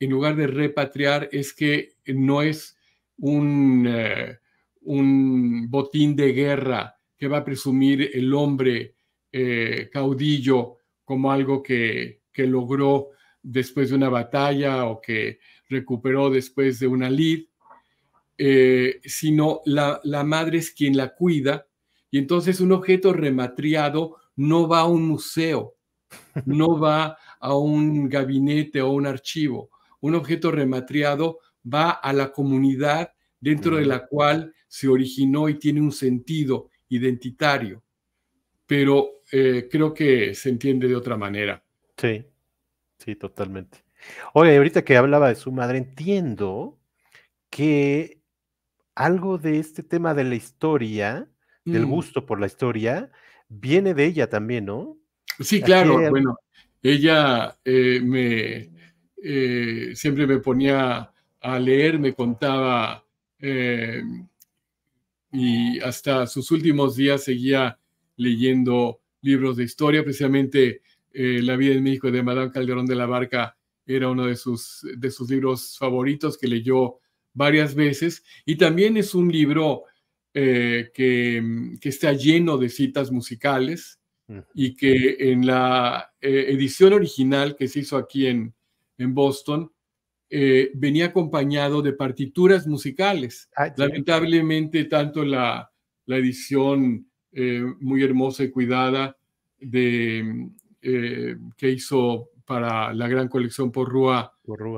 Speaker 2: en lugar de repatriar, es que no es un, eh, un botín de guerra que va a presumir el hombre eh, caudillo como algo que, logró después de una batalla o que recuperó después de una lid, eh, sino la, la, madre es quien la cuida y entonces un objeto rematriado no va a un museo, no va a un gabinete o un archivo. Un objeto rematriado va a la comunidad dentro de la cual se originó y tiene un sentido identitario. Pero eh, creo que se entiende de otra manera. Sí, sí, totalmente.
Speaker 1: Oye, ahorita que hablaba de su madre, entiendo que algo de este tema de la historia, del mm. gusto por la historia, viene de ella también, ¿no?
Speaker 2: Sí, claro, bueno, ella eh, me, eh, siempre me ponía a leer, me contaba eh, y hasta sus últimos días seguía leyendo libros de historia, precisamente La vida en México de Madame Calderón de la Barca era uno de sus, de sus libros favoritos que leyó varias veces y también es un libro que está lleno de citas musicales y que en la eh, edición original que se hizo aquí en, en Boston, eh, venía acompañado de partituras musicales. Ah, Lamentablemente, tanto la, la edición eh, muy hermosa y cuidada de, que hizo para la gran colección por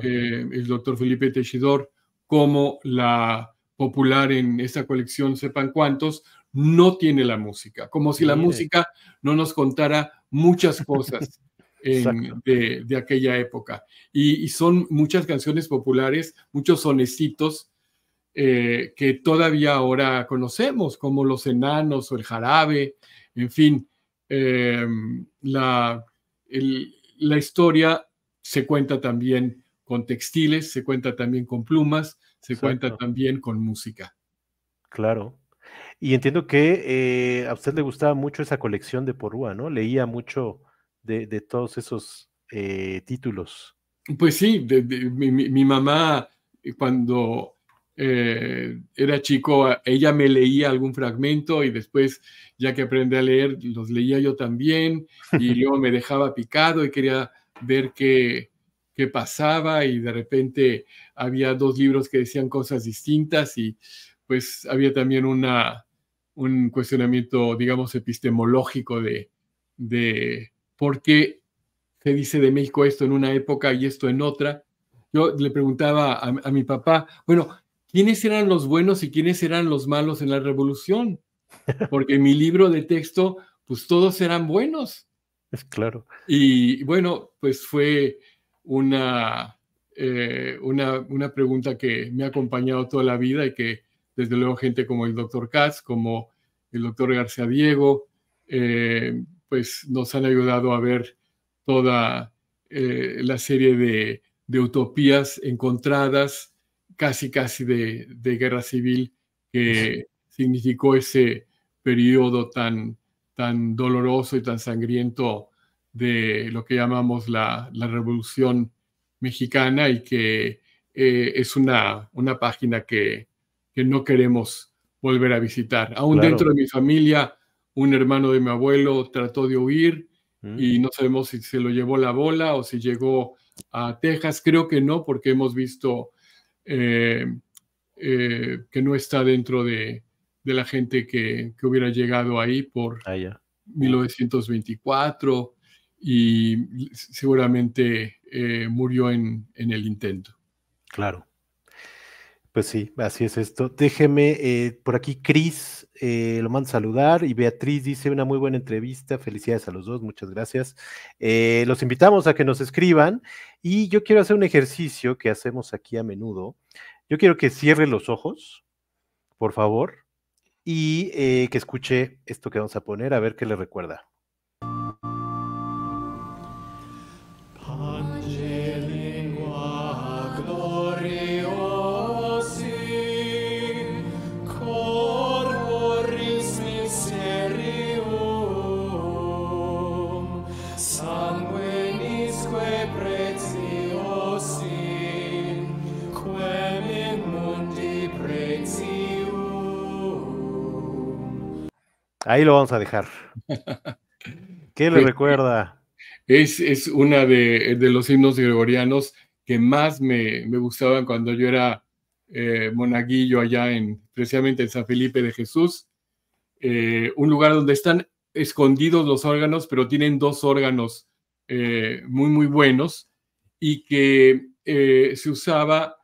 Speaker 2: el doctor Felipe Teixidor, como la popular en esta colección, sepan cuántos, no tiene la música, como si la música no nos contara muchas *laughs* cosas de, aquella época. Y, son muchas canciones populares, muchos sonecitos eh, que todavía ahora conocemos, como Los Enanos o El Jarabe, en fin, em, la, historia se cuenta también con textiles, se cuenta también con plumas, se cuenta también con música.
Speaker 1: Claro, y entiendo que eh, a usted le gustaba mucho esa colección de Porúa, ¿no? Leía mucho de, todos esos eh, títulos.
Speaker 2: Pues sí, mi, mamá eh, cuando era chico, ella me leía algún fragmento y después, ya que aprendí a leer, los leía yo también y yo *laughs* me dejaba picado y quería ver qué, qué pasaba y de repente había dos libros que decían cosas distintas y pues había también una, un cuestionamiento, digamos, epistemológico de, por qué se dice de México esto en una época y esto en otra. Yo le preguntaba a, mi papá, bueno, ¿quiénes eran los buenos y quiénes eran los malos en la revolución? *laughs* Porque en mi libro de texto, pues todos eran
Speaker 1: buenos. Es claro.
Speaker 2: Y bueno, pues fue una, eh, una pregunta que me ha acompañado toda la vida y que desde luego gente como el doctor Katz, como el doctor García Diego, eh, pues nos han ayudado a ver toda eh, la serie de, utopías encontradas, casi casi de, guerra civil, que *laughs* significó ese periodo tan, tan doloroso y tan sangriento de lo que llamamos la, Revolución Mexicana y que eh, es una, una página que, que no queremos volver a visitar. Aún dentro de mi familia, un hermano de mi abuelo trató de huir mm. y no sabemos si se lo llevó la bola o si llegó a Texas. Creo que no, porque hemos visto eh, eh, que no está dentro de, la gente que, hubiera llegado ahí por 1924 ah, y seguramente eh, murió en el
Speaker 1: intento. Claro. Pues sí, así es esto. Déjeme, eh, por aquí Cris eh, lo manda a saludar y Beatriz dice una muy buena entrevista. Felicidades a los dos, muchas gracias. Eh, los invitamos a que nos escriban y yo quiero hacer un ejercicio que hacemos aquí a menudo. Yo quiero que cierre los ojos, por favor, y que escuche esto que vamos a poner, a ver qué le recuerda. Ahí lo vamos a dejar. *laughs*
Speaker 2: ¿Qué le pues, recuerda? Es, es una de, los himnos gregorianos que más me, gustaban cuando yo era eh, monaguillo allá en, precisamente en San Felipe de Jesús. Eh, un lugar donde están escondidos los órganos, pero tienen dos órganos eh, muy, muy buenos y que se usaba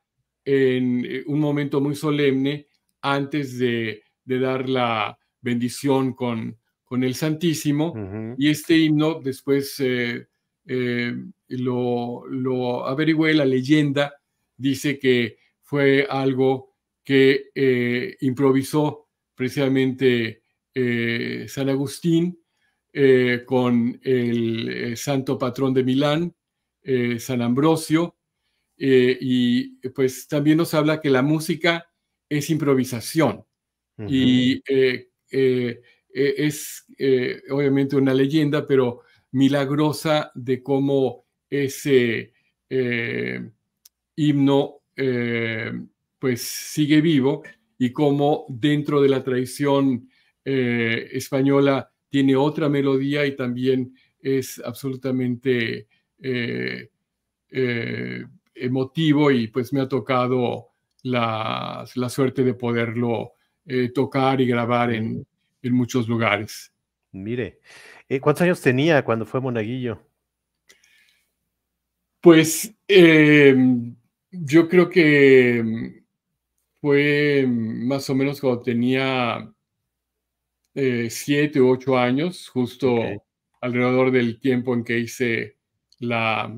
Speaker 2: en un momento muy solemne antes de, de dar la, bendición con, con el Santísimo. Y este himno después eh, eh, lo, lo, la leyenda dice que fue algo que eh, improvisó precisamente San Agustín con el santo patrón de Milán, San Ambrosio, y pues también nos habla que la música es improvisación eh, eh, es eh, obviamente una leyenda, pero milagrosa de cómo ese himno pues sigue vivo y cómo dentro de la tradición española tiene otra melodía y también es absolutamente emotivo y pues me ha tocado la suerte de poderlo eh, tocar y grabar en, muchos lugares. Mire, eh, ¿cuántos años tenía cuando fue monaguillo? Pues em, yo creo que em, fue más o menos cuando tenía eh, siete u ocho años, justo alrededor del tiempo en que hice la,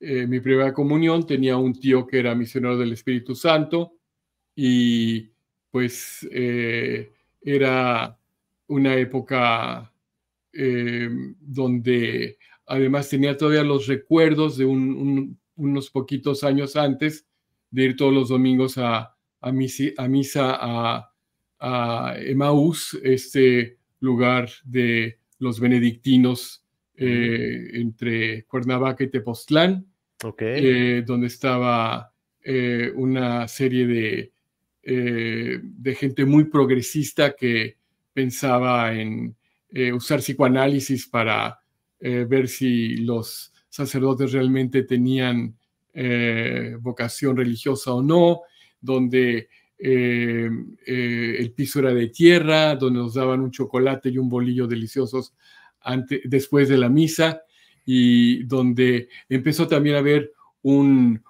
Speaker 2: mi primera comunión. Tenía un tío que era misionero del Espíritu Santo y pues eh, era una época eh, donde además tenía todavía los recuerdos de unos poquitos años antes de ir todos los domingos a, misa a, a, este lugar de los benedictinos eh, entre Cuernavaca y Tepoztlán, donde estaba una serie de eh, de gente muy progresista que pensaba en eh, usar psicoanálisis para eh, ver si los sacerdotes realmente tenían vocación religiosa o no, donde el piso era de tierra, donde nos daban un chocolate y un bolillo deliciosos después de la misa, y donde empezó también a haber un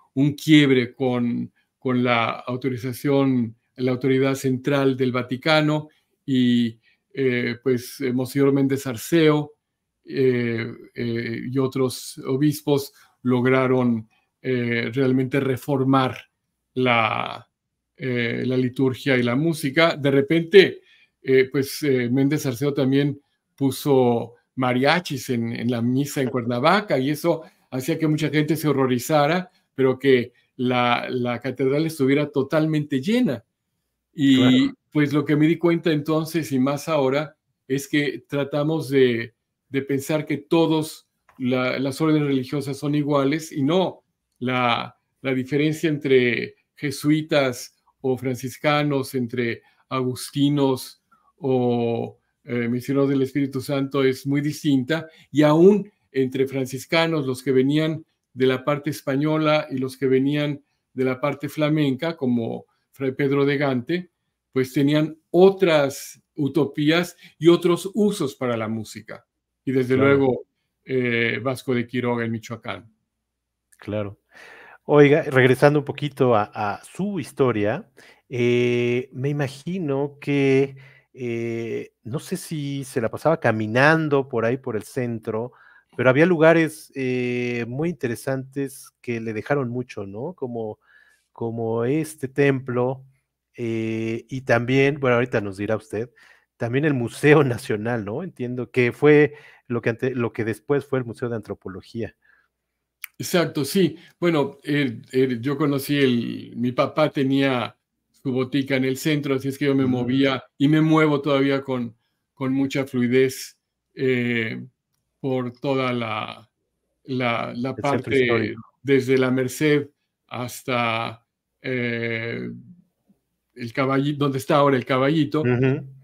Speaker 2: quiebre con con la autorización, la autoridad central del Vaticano y eh, pues eh, Monseñor Méndez Arceo eh, y otros obispos lograron realmente reformar la, la, liturgia y la música. De repente, pues Méndez Arceo también puso mariachis en, en la misa en Cuernavaca y eso hacía que mucha gente se horrorizara, pero que la, catedral estuviera totalmente llena. Y pues lo que me di cuenta entonces y más ahora es que tratamos de, pensar que todos las órdenes religiosas son iguales y no la, diferencia entre jesuitas o franciscanos, entre agustinos o eh, misioneros del Espíritu Santo es muy distinta y aún entre franciscanos, los que venían de la parte española y los que venían de la parte flamenca, como Fray Pedro de Gante, pues tenían otras utopías y otros usos para la música. Y desde luego eh, Vasco de Quiroga en Michoacán.
Speaker 1: Claro. Oiga, regresando un poquito a, su historia, eh, me imagino que eh, no sé si se la pasaba caminando por ahí por el centro pero había lugares eh, muy interesantes que le dejaron mucho, ¿no? Como, como este templo eh, y también, bueno, ahorita nos dirá usted, también el Museo *laughs* Nacional, ¿no? Entiendo que fue lo que, lo que después fue el Museo de Antropología. Exacto, sí.
Speaker 2: Bueno, yo conocí el, mi papá tenía su botica en el centro, así es que yo me mm. movía y me muevo todavía con, con mucha fluidez eh, por toda la, parte desde la Merced hasta eh, el caballito, donde está ahora el caballito,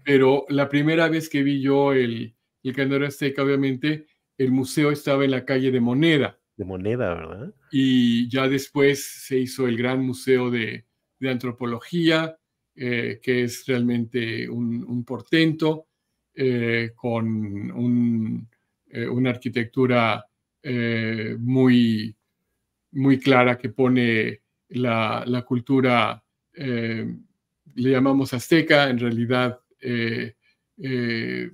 Speaker 2: pero la primera vez que vi yo el, el Azteca, obviamente, el museo estaba en la calle de Moneda. De Moneda, ¿verdad? Y ya después se hizo el gran museo de, antropología, eh, que es realmente un, portento, eh, con un, eh, una arquitectura eh, muy, muy clara que pone la, cultura, eh, le llamamos azteca, en realidad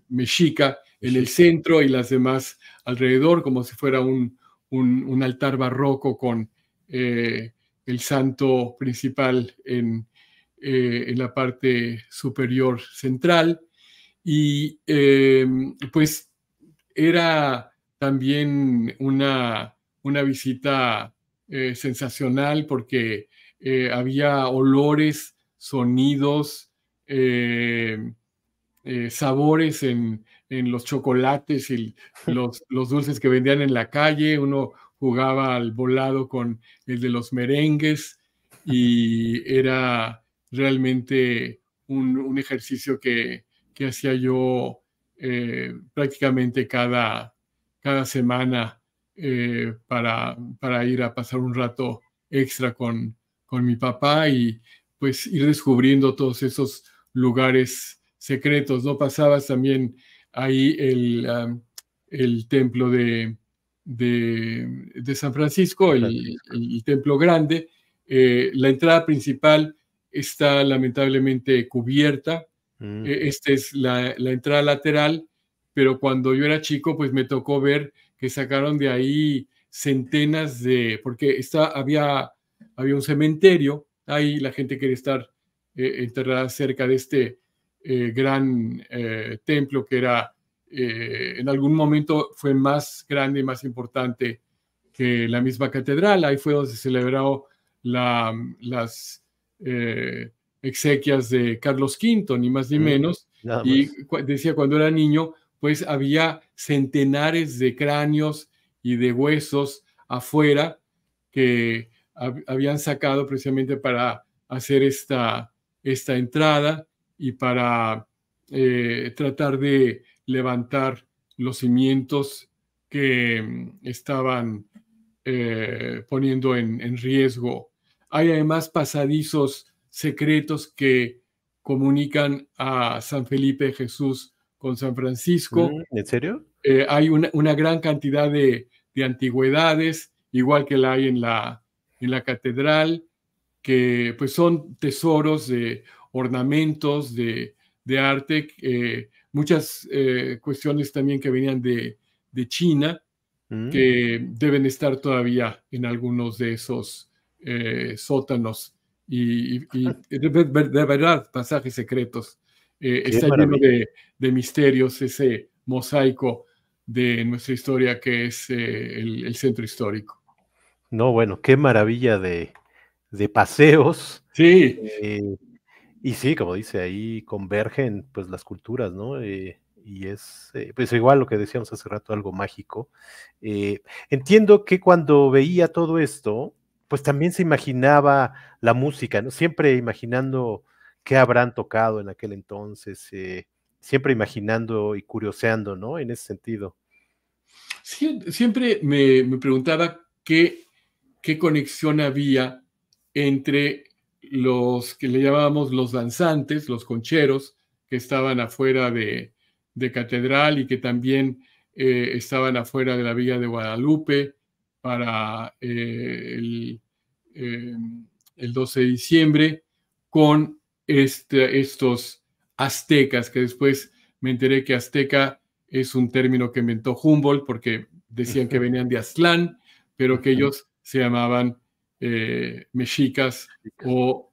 Speaker 2: mexica, en el centro y las demás alrededor, como si fuera un, altar barroco con el santo principal en, la parte superior central. Y pues era también una, una visita eh, sensacional porque eh, había olores, sonidos, eh, sabores en, los chocolates y *laughs* los, dulces que vendían en la calle. Uno jugaba al volado con el de los merengues y era realmente un, ejercicio que, que hacía yo eh, prácticamente cada, cada semana eh, para, ir a pasar un rato extra con, mi papá y pues ir descubriendo todos esos lugares secretos, ¿no? Pasabas también ahí el, ah, templo de, de, San Francisco, el, templo grande. Eh, la entrada principal está lamentablemente cubierta Mm. Eh, Esta es la, entrada lateral, pero cuando yo era chico, pues me tocó ver que sacaron de ahí centenas de, porque está, había, había un cementerio, ahí la gente quería estar eh, enterrada cerca de este eh, gran templo que era, en algún momento fue más grande y más importante que la misma catedral, ahí fue donde se celebraron la, las exequias de Carlos V, ni más ni mm, menos. y decía, cuando era niño, pues había centenares de cráneos y de huesos afuera que habían sacado precisamente para hacer esta, esta entrada y para eh, tratar de levantar los cimientos que mm, estaban eh, poniendo en, en riesgo. Hay además pasadizos secretos que comunican a San Felipe Jesús con San Francisco. Mm, ¿En serio? Eh, hay una, gran cantidad de, antigüedades, igual que la hay en la, en la catedral, que pues son tesoros de ornamentos, de, arte, eh, muchas eh, cuestiones también que venían de, China, mm. que deben estar todavía en algunos de esos sótanos y, de, verdad pasajes secretos. Eh, está lleno de, de, misterios ese mosaico de nuestra
Speaker 1: historia que es eh, el, centro histórico. No, bueno, qué maravilla de, de paseos. Sí. Eh, y sí, como dice, ahí convergen pues las culturas, ¿no? y es, pues igual lo que decíamos hace rato, algo mágico. entiendo que cuando veía todo esto, pues también se imaginaba la música, ¿no? Siempre imaginando qué habrán tocado en aquel entonces, eh, siempre imaginando y curioseando, ¿no? En ese sentido.
Speaker 2: siempre me, preguntaba qué, qué conexión había entre los que le llamábamos los danzantes, los concheros, que estaban afuera de, de Catedral y que también eh, estaban afuera de la Villa de Guadalupe, para eh, el, 12 eh, de diciembre con este, estos aztecas, que después me enteré que azteca es un término que inventó Humboldt porque decían que venían de Aztlán, pero que ellos se llamaban eh, mexicas o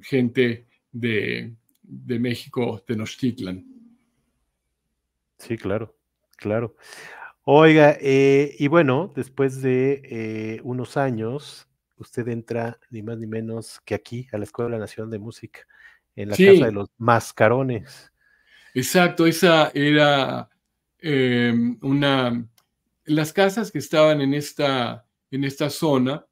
Speaker 2: gente de, de México, Tenochtitlan. Sí, claro,
Speaker 1: claro. Oiga, eh, y bueno, después de eh, unos años, usted entra ni más ni menos que aquí, a la Escuela Nacional de Música, en la Casa de los Mascarones. Exacto, esa era
Speaker 2: em, una... Las casas que estaban en esta, en esta zona,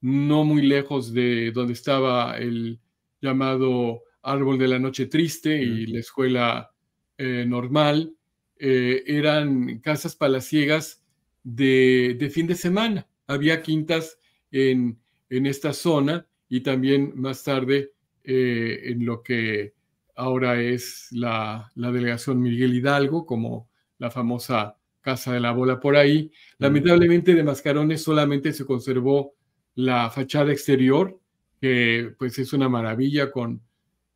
Speaker 2: no muy lejos de donde estaba el llamado Árbol de la Noche Triste y la escuela eh, normal, eh, eran casas palaciegas de, fin de semana. Había quintas en, esta zona y también más tarde eh, en lo que ahora es la, delegación Miguel Hidalgo, como la famosa Casa de la Bola por ahí. Lamentablemente de Mascarones solamente se conservó la fachada exterior, que pues es una maravilla con,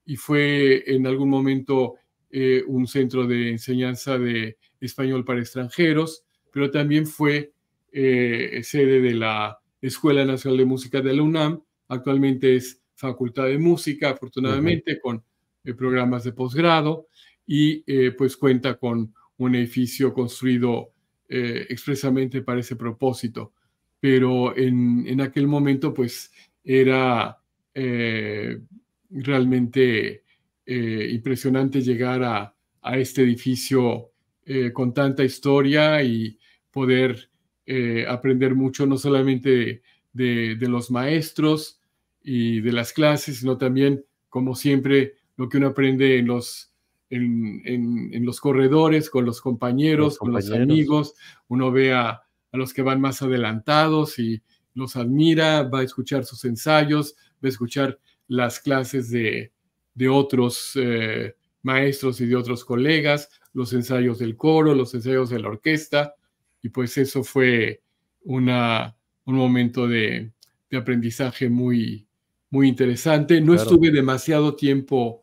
Speaker 2: y fue en algún momento eh, un centro de enseñanza de español para extranjeros, pero también fue eh, sede de la Escuela Nacional de Música de la UNAM. Actualmente es Facultad de Música, afortunadamente, con eh, programas de posgrado y pues cuenta con un edificio construido expresamente para ese propósito. Pero en, en aquel momento, pues era realmente eh, impresionante llegar a, este edificio eh, con tanta historia y poder eh, aprender mucho, no solamente de, los maestros y de las clases, sino también, como siempre, lo que uno aprende en los, en, los corredores, con los compañeros, con los amigos. Uno ve a los que van más adelantados y los admira, va a escuchar sus ensayos, va a escuchar las clases de, de otros eh, maestros y de otros colegas, los ensayos del coro, los ensayos de la orquesta, y pues eso fue una, un momento de, aprendizaje muy, muy interesante. No estuve demasiado tiempo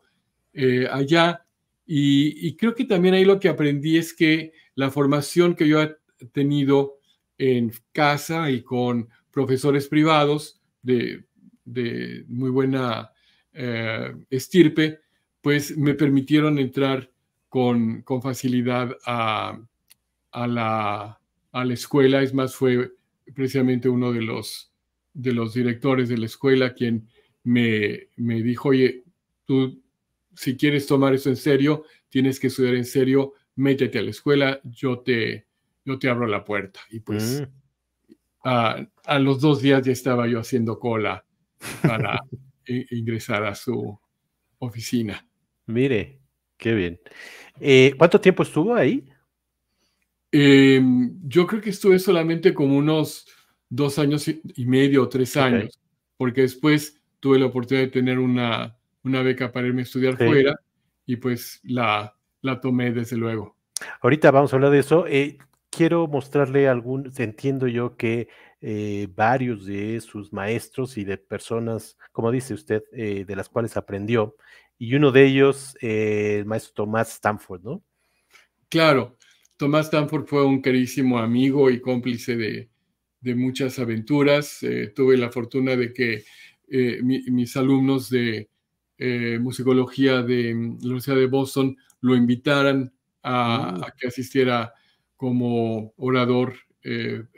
Speaker 2: eh, allá y, creo que también ahí lo que aprendí es que la formación que yo he tenido en casa y con profesores privados de, de muy buena eh, estirpe, pues me permitieron entrar con, facilidad a, a, la, escuela. Es más, fue precisamente uno de los, de los directores de la escuela quien me, me dijo, oye, tú si quieres tomar eso en serio, tienes que estudiar en serio, métete a la escuela, yo te, yo te abro la puerta. Y pues mm. a, a los dos días ya estaba yo haciendo cola para... *laughs* E-, ingresar a su oficina. Mire, qué bien. Eh, ¿Cuánto tiempo estuvo ahí? Em, yo creo que estuve solamente como unos dos años y medio o tres años, porque después tuve la oportunidad de tener una, una beca para irme a estudiar fuera y pues la, la tomé desde luego.
Speaker 1: Ahorita vamos a hablar de eso. Eh, quiero mostrarle algún, entiendo yo que eh, varios de sus maestros y de personas, como dice usted, eh, de las cuales aprendió, y uno de ellos, eh, el maestro Tomás Stanford, ¿no? Claro, Tomás
Speaker 2: Stanford fue un queridísimo amigo y cómplice de, muchas aventuras. tuve la fortuna de que mis alumnos de musicología de mm, la Universidad de Boston lo invitaran a, ah. que asistiera como orador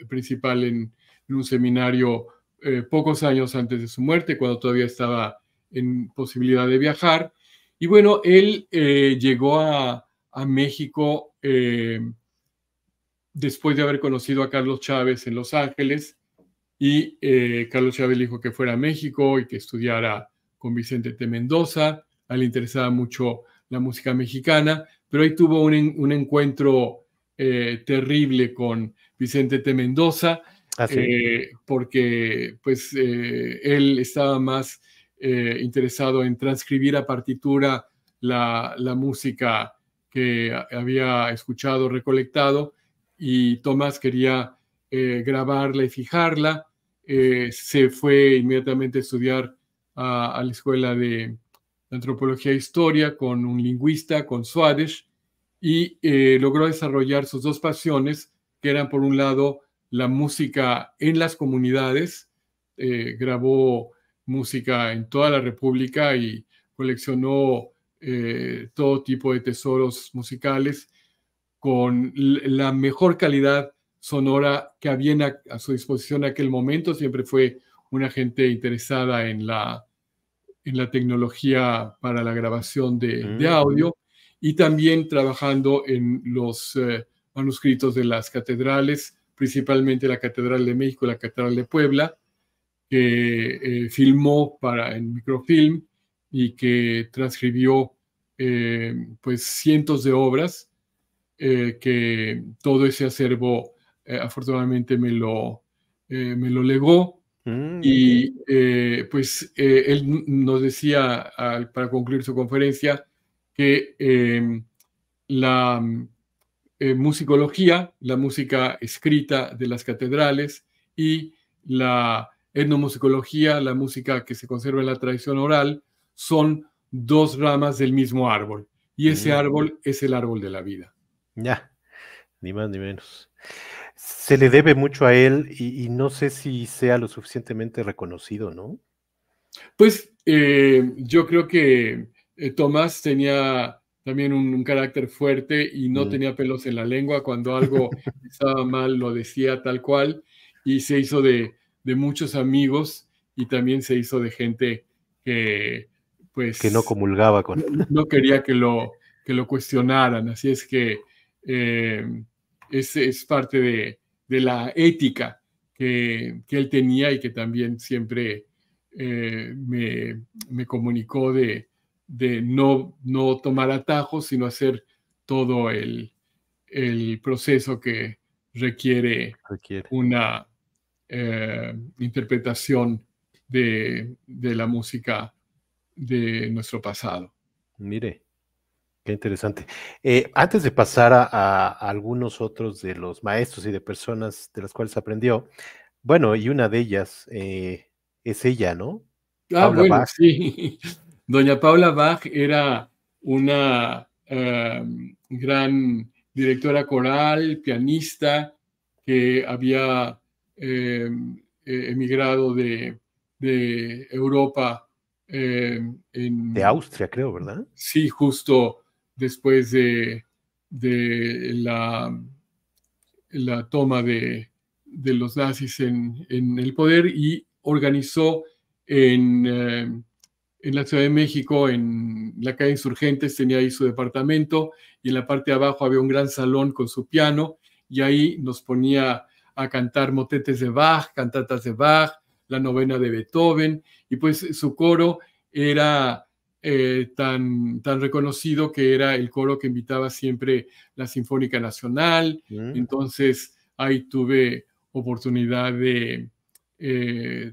Speaker 2: principal en, en un seminario eh, pocos años antes de su muerte, cuando todavía estaba en posibilidad de viajar. Y bueno, él eh, llegó a, México eh, después de haber conocido a Carlos Chávez en Los Ángeles y Carlos Chávez le dijo que fuera a México y que estudiara con Vicente T. Mendoza. A él le interesaba mucho la música mexicana, pero ahí tuvo un, un encuentro terrible con Vicente T. Mendoza, Ah, eh, porque pues eh, él estaba más eh, interesado en transcribir a partitura la, la, música que había escuchado, recolectado, y Tomás quería grabarla y fijarla. se fue inmediatamente a estudiar a, a la escuela de antropología e historia con un lingüista, con Suárez, y logró desarrollar sus dos pasiones, que eran por un lado la música en las comunidades, eh, grabó música en toda la República y coleccionó eh, todo tipo de tesoros musicales con la mejor calidad sonora que había a, su disposición en aquel momento. Siempre fue una gente interesada en la, en la tecnología para la grabación de, mm. audio y también trabajando en los eh, manuscritos de las catedrales principalmente la Catedral de México, la Catedral de Puebla, que eh, filmó para el microfilm y que transcribió eh, pues cientos de obras, eh, que todo ese acervo afortunadamente me lo, me lo legó. Mm, y pues él nos decía para concluir su conferencia que em, la eh, musicología, la música escrita de las catedrales y la etnomusicología, la música que se conserva en la tradición oral, son dos ramas del mismo árbol. Y ese mm. árbol es el árbol de la vida.
Speaker 1: Ya, ni más ni menos. Se le debe mucho a él y, no sé si sea lo suficientemente reconocido, ¿no?
Speaker 2: Pues eh, yo creo que eh, Tomás tenía también un, carácter fuerte y no tenía pelos en la lengua. Cuando algo *laughs* estaba mal, lo decía tal cual. Y se hizo de, muchos amigos y también se hizo de gente que, pues. Que no comulgaba con. él no quería que lo, que lo cuestionaran. Así es que em, es, parte de, la ética que, él tenía y que también siempre eh, me, me comunicó de de no, no tomar atajos, sino hacer todo el, proceso que requiere, una eh, interpretación de, la música de nuestro pasado.
Speaker 1: Mire, Qué interesante. Eh, antes de pasar a, algunos otros de los maestros y de personas de las cuales aprendió, bueno, y una de ellas eh, es ella, ¿no? Ah,
Speaker 2: sí. *laughs* Doña Paula Bach era una eh, gran directora coral, pianista, que había eh, eh, emigrado de, Europa. de
Speaker 1: Austria, creo, ¿verdad?
Speaker 2: Sí, justo después de, la, la, toma de, los nazis en el poder y organizó en en la Ciudad de México, en la calle Insurgentes, tenía ahí su departamento y en la parte de abajo había un gran salón con su piano y ahí nos ponía a cantar motetes de Bach, cantatas de Bach, la novena de Beethoven y pues su coro era eh, tan, tan reconocido que era el coro que invitaba siempre la Sinfónica Nacional. Mm. Entonces ahí tuve oportunidad de eh,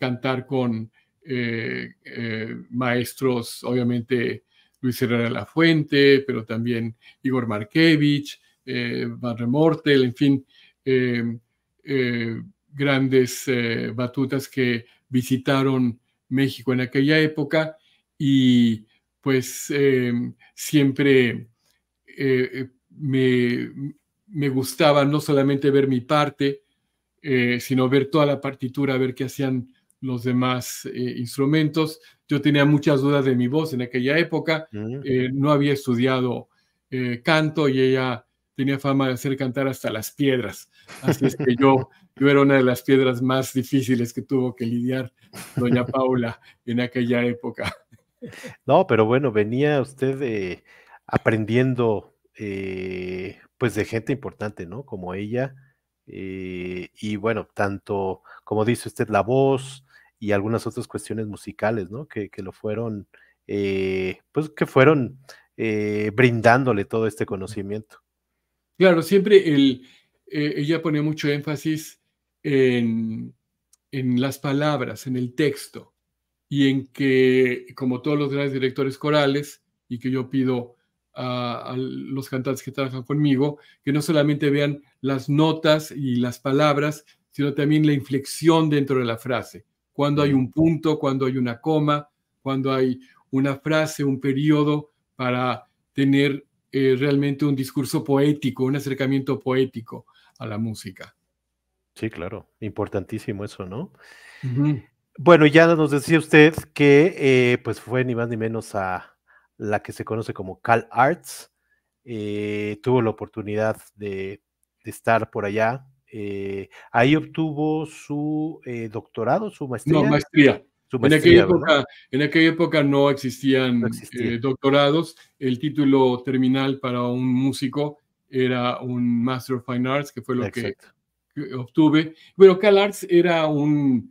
Speaker 2: cantar con eh, eh, maestros, obviamente Luis Herrera La Fuente, pero también Igor Markevich, eh, Van Remortel, en fin, grandes batutas que visitaron México en aquella época y pues siempre me, me gustaba no solamente ver mi parte, sino ver toda la partitura, ver qué hacían los demás eh, instrumentos. Yo tenía muchas dudas de mi voz en aquella época, mm. eh, no había estudiado eh, canto y ella tenía fama de hacer cantar hasta las piedras. Así es que yo, *laughs* yo era una de las piedras más difíciles que tuvo que lidiar doña Paula en aquella época. *laughs*
Speaker 1: No, pero bueno, venía usted aprendiendo pues de gente importante, ¿no? Como ella. y bueno, tanto como dice usted, la voz, y algunas otras cuestiones musicales, ¿no? Que, que lo fueron, eh, pues que fueron eh, brindándole todo este conocimiento.
Speaker 2: Claro, siempre el, eh, ella pone mucho énfasis en, en las palabras, en el texto, y en que, como todos los grandes directores corales, y que yo pido a, los cantantes que trabajan conmigo, que no solamente vean las notas y las palabras, sino también la inflexión dentro de la frase cuando hay un punto, cuando hay una coma, cuando hay una frase, un periodo para tener eh, realmente un discurso poético, un acercamiento
Speaker 1: poético a la música. Sí, claro, importantísimo eso, ¿no? Bueno, ya nos decía usted que eh, pues fue ni más ni menos a la que se conoce como Cal Arts. Eh, tuvo la oportunidad de, de, estar por allá eh, ahí obtuvo su eh, doctorado, su maestría. No, maestría. en,
Speaker 2: aquella época, no existían eh, doctorados. El título terminal para un músico era un Master of Fine Arts, que fue lo que, obtuve. Bueno, CalArts era una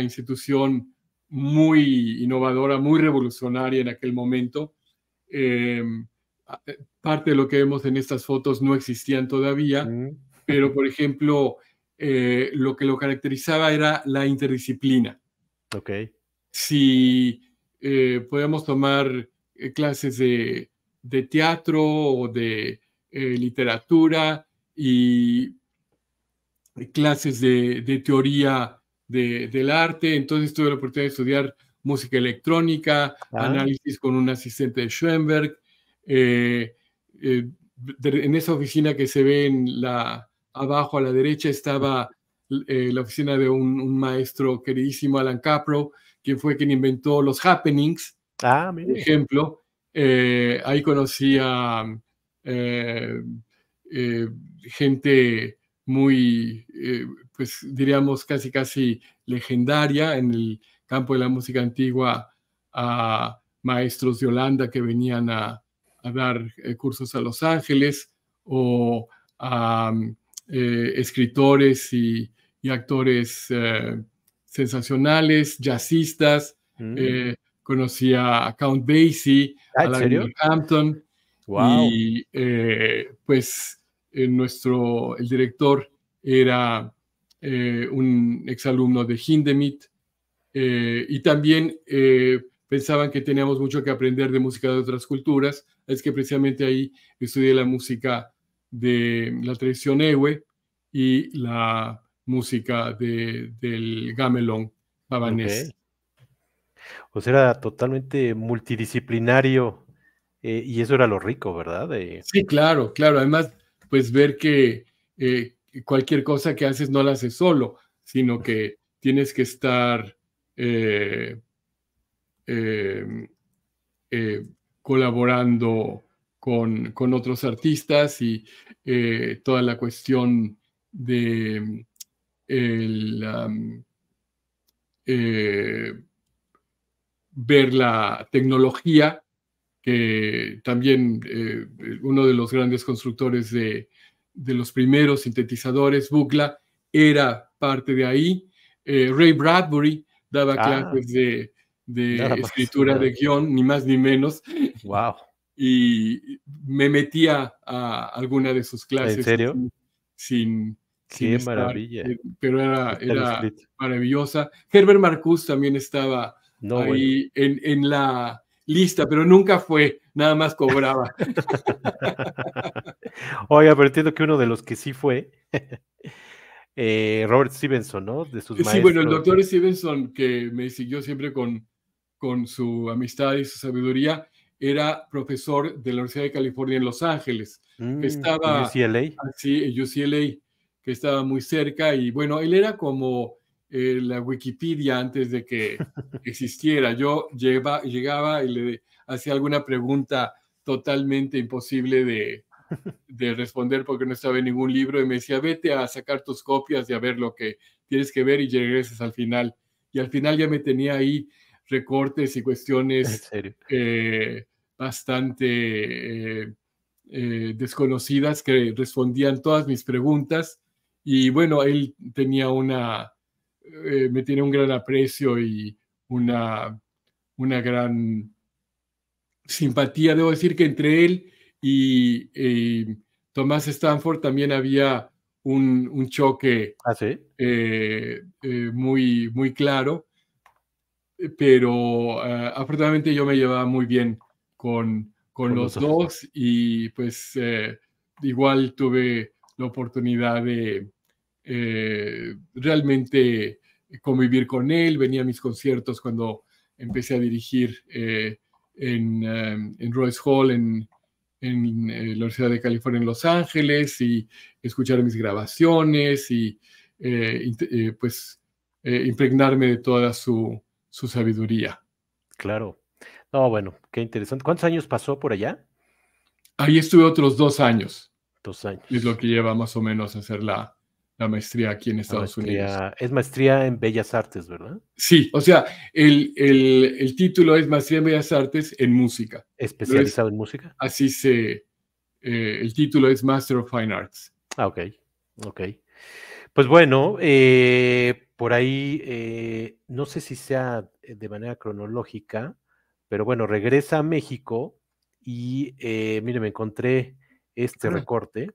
Speaker 2: institución muy innovadora, muy revolucionaria en aquel momento. Em, parte de lo que vemos en estas fotos no existían todavía. Mm pero por ejemplo, eh, lo que lo caracterizaba era la interdisciplina. Ok. Si eh, podíamos tomar eh, clases de, teatro o de eh, literatura y clases de, teoría del arte, entonces tuve la oportunidad de estudiar música electrónica, ah. análisis con un asistente de Schoenberg. en esa oficina que se ve en la, abajo a la derecha estaba eh, la oficina de un, maestro queridísimo, Alan Capro, quien fue quien inventó los happenings, ah, por ejemplo. Eh, ahí conocía eh, gente muy, pues diríamos casi casi legendaria en el campo de la música antigua, a maestros de Holanda que venían a, dar cursos a Los Ángeles o a... Eh, escritores y, actores eh, sensacionales, jazzistas. Conocía mm. eh, conocí a Count Basie, ah, a Larry Hampton. Y pues nuestro, el director era un exalumno de Hindemith. y también pensaban que teníamos mucho que aprender de música de otras culturas. Es que precisamente ahí estudié la música de la tradición Ewe y la música de,
Speaker 1: del gamelón babanés O sea, era totalmente multidisciplinario eh, y eso era lo rico, ¿verdad? Sí, claro, claro. Además,
Speaker 2: pues ver que eh, cualquier cosa que haces no la haces solo, sino que tienes que estar eh, em, colaborando con, otros artistas y eh, toda la cuestión de eh, ver la tecnología, que también eh, uno de los grandes constructores de, los primeros sintetizadores, Bucla, era parte de ahí. Ray Bradbury daba ah. clases de, de escritura de guión, ni más ni menos. Wow y me metía a alguna de sus clases. ¿En serio? Sin. sin maravilla. Pero era, era maravillosa. Herbert Marcus también estaba ahí en, en la lista, pero nunca fue, nada más cobraba. *laughs*
Speaker 1: Oiga, pero entiendo que uno de los que sí fue, *laughs* eh, Robert Stevenson, ¿no? De sus eh, sí, bueno, el doctor
Speaker 2: Stevenson, que me siguió siempre con, con su amistad y su sabiduría, era profesor de la Universidad de California en Los Ángeles, mm, UCLA. Sí, UCLA, que estaba muy cerca y bueno, él era como eh, la Wikipedia antes de que *laughs* existiera. Yo lleva, llegaba y le hacía alguna pregunta totalmente imposible de, *laughs* de responder porque no estaba en ningún libro y me decía, vete a sacar tus copias y a ver lo que tienes que ver y regresas al final. Y al final ya me tenía ahí recortes y cuestiones eh, bastante eh, eh, desconocidas que respondían todas mis preguntas. Y bueno, él tenía una, me tiene un gran aprecio y una, una gran simpatía. Debo decir que entre él y, Tomás Stanford también había un, choque ¿Ah, muy, muy claro eh, pero eh, afortunadamente yo me llevaba muy bien con, los dos y pues eh, igual tuve la oportunidad de realmente convivir con él, venía a mis conciertos cuando empecé a dirigir en, en, Royce Hall en, en, la Universidad de California en Los Ángeles y escuchar mis grabaciones y pues impregnarme de toda su, su sabiduría. Claro. No, bueno, qué interesante. ¿Cuántos años pasó por allá? Ahí estuve otros dos años. Dos años. Es lo que lleva más o menos a hacer la, maestría aquí en Estados Unidos.
Speaker 1: Es maestría
Speaker 2: en Bellas Artes, ¿verdad? Sí, o sea, el, título es Maestría en Bellas Artes en Música. ¿Especializado en música? Así se... Eh, el título es Master of
Speaker 1: Fine Arts. Ah, ok, ok. Pues bueno, eh, por ahí, eh, no sé si sea eh, de manera cronológica, pero bueno, regresa a México y eh, mire, me encontré este ah. recorte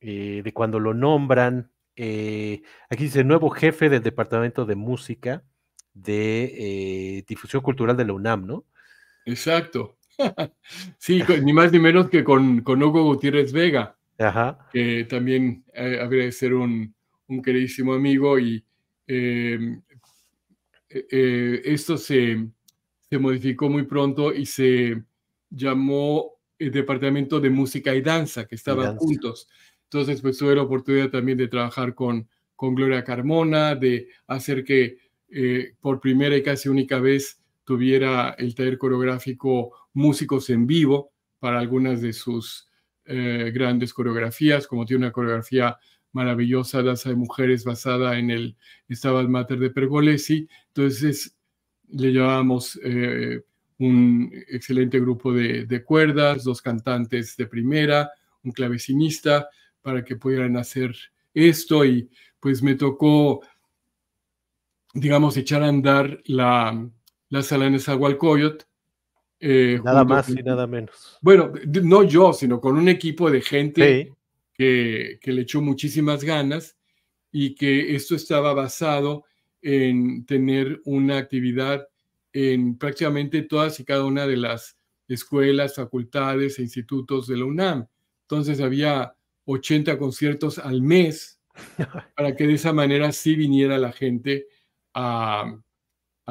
Speaker 1: de cuando lo nombran. aquí dice nuevo jefe del Departamento de Música de Difusión Cultural de la UNAM, ¿no?
Speaker 2: Exacto. *laughs* sí, *laughs* ni más ni menos que con, Hugo Gutiérrez Vega, que también habría de ser un, un queridísimo amigo y, Em, e, eh, esto se, modificó muy pronto y se llamó el eh, Departamento de Música y Danza, que estaban juntos. Entonces, pues tuve la oportunidad también de trabajar con, con Gloria Carmona, de hacer que eh, por primera y casi única vez tuviera el taller coreográfico Músicos en Vivo para algunas de sus grandes coreografías, como tiene una coreografía maravillosa danza de mujeres basada en el Stabat Mater de Pergolesi. Entonces le llevábamos eh, un excelente grupo de, cuerdas, dos cantantes de primera, un clavecinista, para que pudieran hacer esto y pues me tocó, digamos, echar a andar la, la sala en eh, nada más y nada menos. Bueno, no yo, sino con un equipo de gente que, le echó muchísimas ganas y que esto estaba basado en tener una actividad en prácticamente todas y cada una de las escuelas, facultades e institutos de la UNAM. Entonces había 80 conciertos al mes
Speaker 1: *laughs*
Speaker 2: para que de esa manera sí viniera la gente a,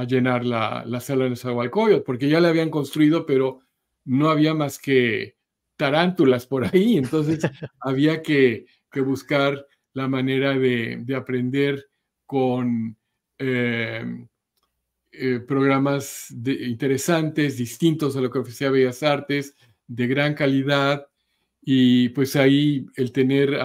Speaker 2: llenar la, la, sala de Coyote, porque ya la habían construido, pero no había más que tarántulas por ahí, entonces *laughs* había que, buscar la manera de, aprender con em, eh, programas interesantes, distintos a lo que ofrecía Bellas Artes, de gran calidad, y pues ahí el tener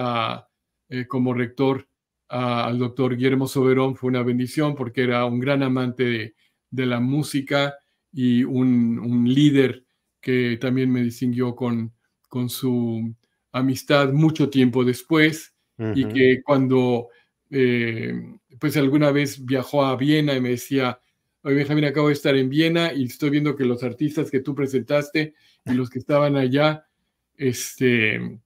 Speaker 2: eh, como rector al doctor Guillermo Soberón fue una bendición porque era un gran amante de, la música y un líder que también me distinguió con con su amistad mucho tiempo después y que cuando eh, pues alguna vez viajó a Viena y me decía, oye Benjamín, acabo de estar en Viena y estoy viendo que los artistas que tú presentaste y los que estaban allá, este,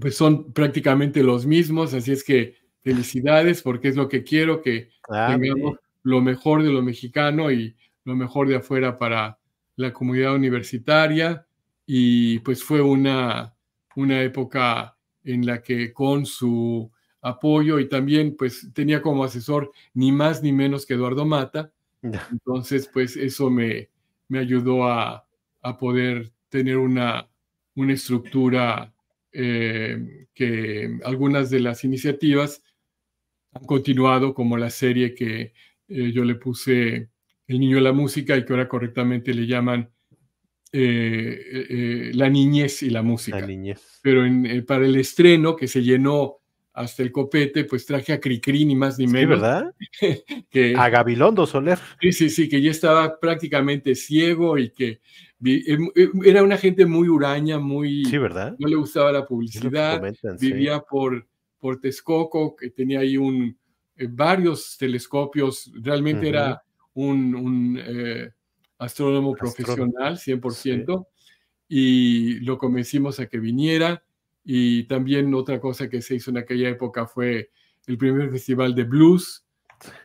Speaker 2: pues son prácticamente los mismos, así es que felicidades porque es lo que quiero, que tengamos lo mejor de lo mexicano y lo mejor de afuera para la comunidad universitaria y pues fue una, una época en la que con su apoyo y también pues tenía como asesor ni más ni menos que Eduardo Mata. Entonces pues eso me, ayudó a, a poder tener una, estructura eh, que algunas de las iniciativas han continuado como la serie que eh, yo le puse El Niño de la Música y que ahora correctamente le llaman eh, eh, la niñez y la música. La niñez. Pero eh, para el estreno, que se llenó hasta el copete, pues traje a Cricrini ni más ni sí, ¿verdad? *laughs* que, a Gabilondo Soler. Sí, sí, sí, que ya estaba prácticamente ciego y que era una gente muy huraña, muy... Sí, ¿verdad? No le gustaba la publicidad, vivía por, por Texcoco, que tenía ahí un, varios telescopios, realmente era un astrónomo profesional, 100%, y lo convencimos a que viniera. Y también otra cosa que se hizo en aquella época fue el primer festival de blues,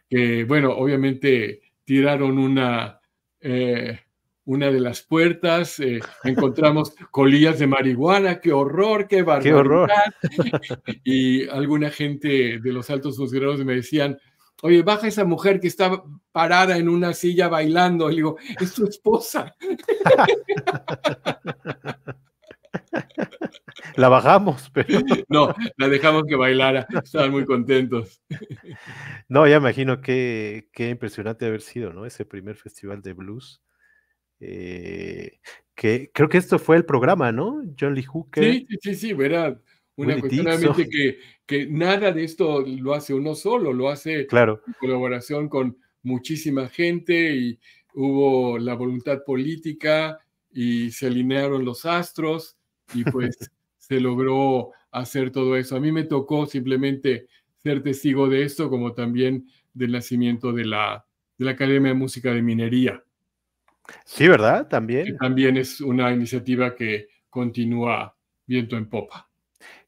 Speaker 2: que bueno, obviamente tiraron una, eh, una de las puertas, eh, *laughs* encontramos colillas de marihuana, qué horror, qué barbaridad. horror. *laughs* y alguna gente de los altos funcionarios me decían, oye, baja esa mujer que está parada en una silla bailando. Le digo, es tu esposa. *laughs*
Speaker 1: La bajamos, pero. *laughs* No,
Speaker 2: la dejamos que bailara. Estaban muy contentos.
Speaker 1: No, ya imagino qué, qué impresionante haber sido, ¿no? Ese primer festival de blues. Eh, que creo que esto fue el programa, ¿no? John Lee Hooker. Sí, sí, sí, verdad. Una cuestión
Speaker 2: que, nada de esto lo hace uno solo, lo hace en colaboración con muchísima gente y hubo la voluntad política y se alinearon los astros y pues *laughs* se logró hacer todo eso. A mí me tocó simplemente ser testigo de esto, como también del nacimiento de la, la Academia de Música de Minería.
Speaker 1: Sí, ¿verdad? También. también es una iniciativa que continúa viento en popa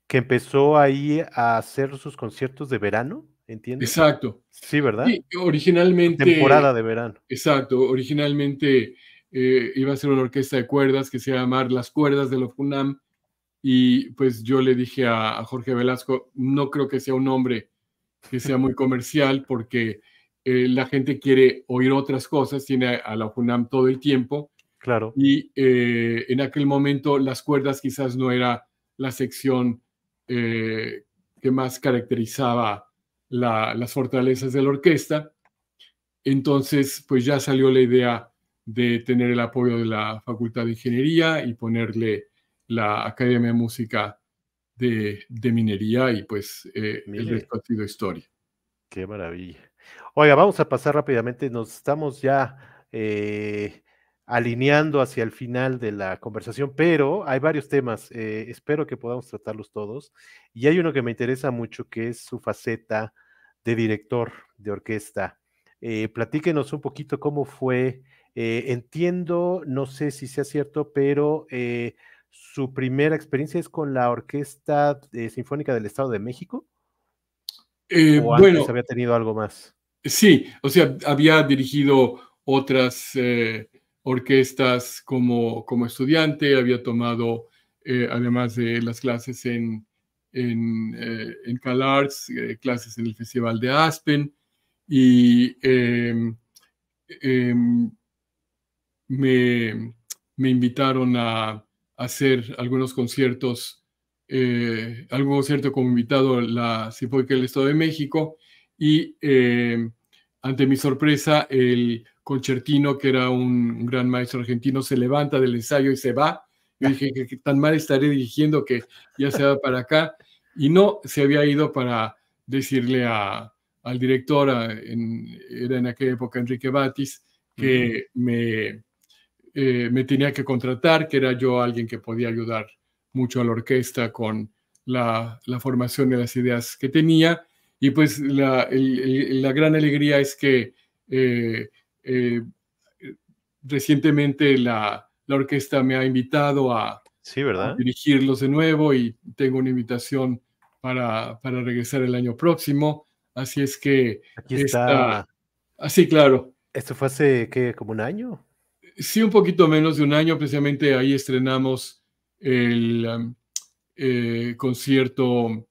Speaker 1: que empezó ahí a hacer sus conciertos de verano, ¿entiendes? Exacto. Sí, ¿verdad? originalmente. Temporada de verano. Exacto, originalmente eh, iba a ser
Speaker 2: una orquesta de cuerdas que se llama Las Cuerdas de la FUNAM. Y pues yo le dije a, Jorge Velasco, no creo que sea un nombre que sea muy comercial porque eh, la gente quiere oír otras cosas, tiene a, la FUNAM todo el tiempo. Claro. Y eh, en aquel momento las cuerdas quizás no era la sección eh, que más caracterizaba las fortalezas de la orquesta. Entonces, pues ya salió la idea de tener el apoyo de la Facultad de Ingeniería y ponerle la Academia de Música de, Minería y pues eh, el resto ha sido historia. Qué maravilla.
Speaker 1: Oiga, vamos a pasar rápidamente, nos estamos ya eh, alineando hacia el final de la conversación, pero hay varios temas, eh, espero que podamos tratarlos todos, y hay uno que me interesa mucho, que es su faceta de director de orquesta. Eh, platíquenos un poquito cómo fue, eh, entiendo, no sé si sea cierto, pero su primera experiencia es con la Orquesta Sinfónica del Estado de México. o antes bueno, había tenido algo más.
Speaker 2: Sí, o sea, había dirigido otras orquestas como, como estudiante, había tomado, eh, además de las clases en, en, eh, CalArts, eh, clases en el Festival de Aspen, y em, em, me, invitaron a, hacer algunos conciertos, algún concierto como invitado la que el Estado de México, y em, ante mi sorpresa, el Concertino, que era un, gran maestro argentino, se levanta del ensayo y se va. Yo dije que, tan mal estaré dirigiendo que ya se va para acá. Y no, se había ido para decirle a, al director, en, era en aquella época Enrique Batis, que me, eh, me tenía que contratar, que era yo alguien que podía ayudar mucho a la orquesta con la, la formación de las ideas que tenía. Y pues la, la gran alegría es que eh, eh, eh, recientemente la, orquesta me ha invitado a, dirigirlos de nuevo y tengo una invitación para, regresar el año próximo. Así es que... Aquí está.
Speaker 1: Así, ah, claro. ¿Esto fue hace, qué, como un año?
Speaker 2: Sí, un poquito menos de un año. Precisamente ahí estrenamos el um, eh, concierto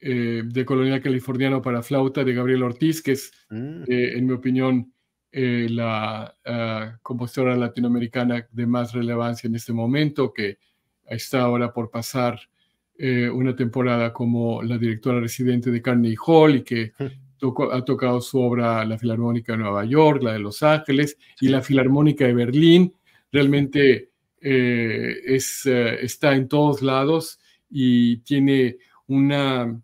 Speaker 2: de Colonia Californiano para flauta de Gabriel Ortiz, que es, mm. en mi opinión, eh, la ah, compositora latinoamericana de más relevancia en este momento, que está ahora por pasar eh, una temporada como la directora residente de Carnegie Hall y que hmm. ha tocado su obra la Filarmónica de Nueva York, la de Los Ángeles y la Filarmónica de Berlín. Realmente eh, es, está en todos lados y tiene una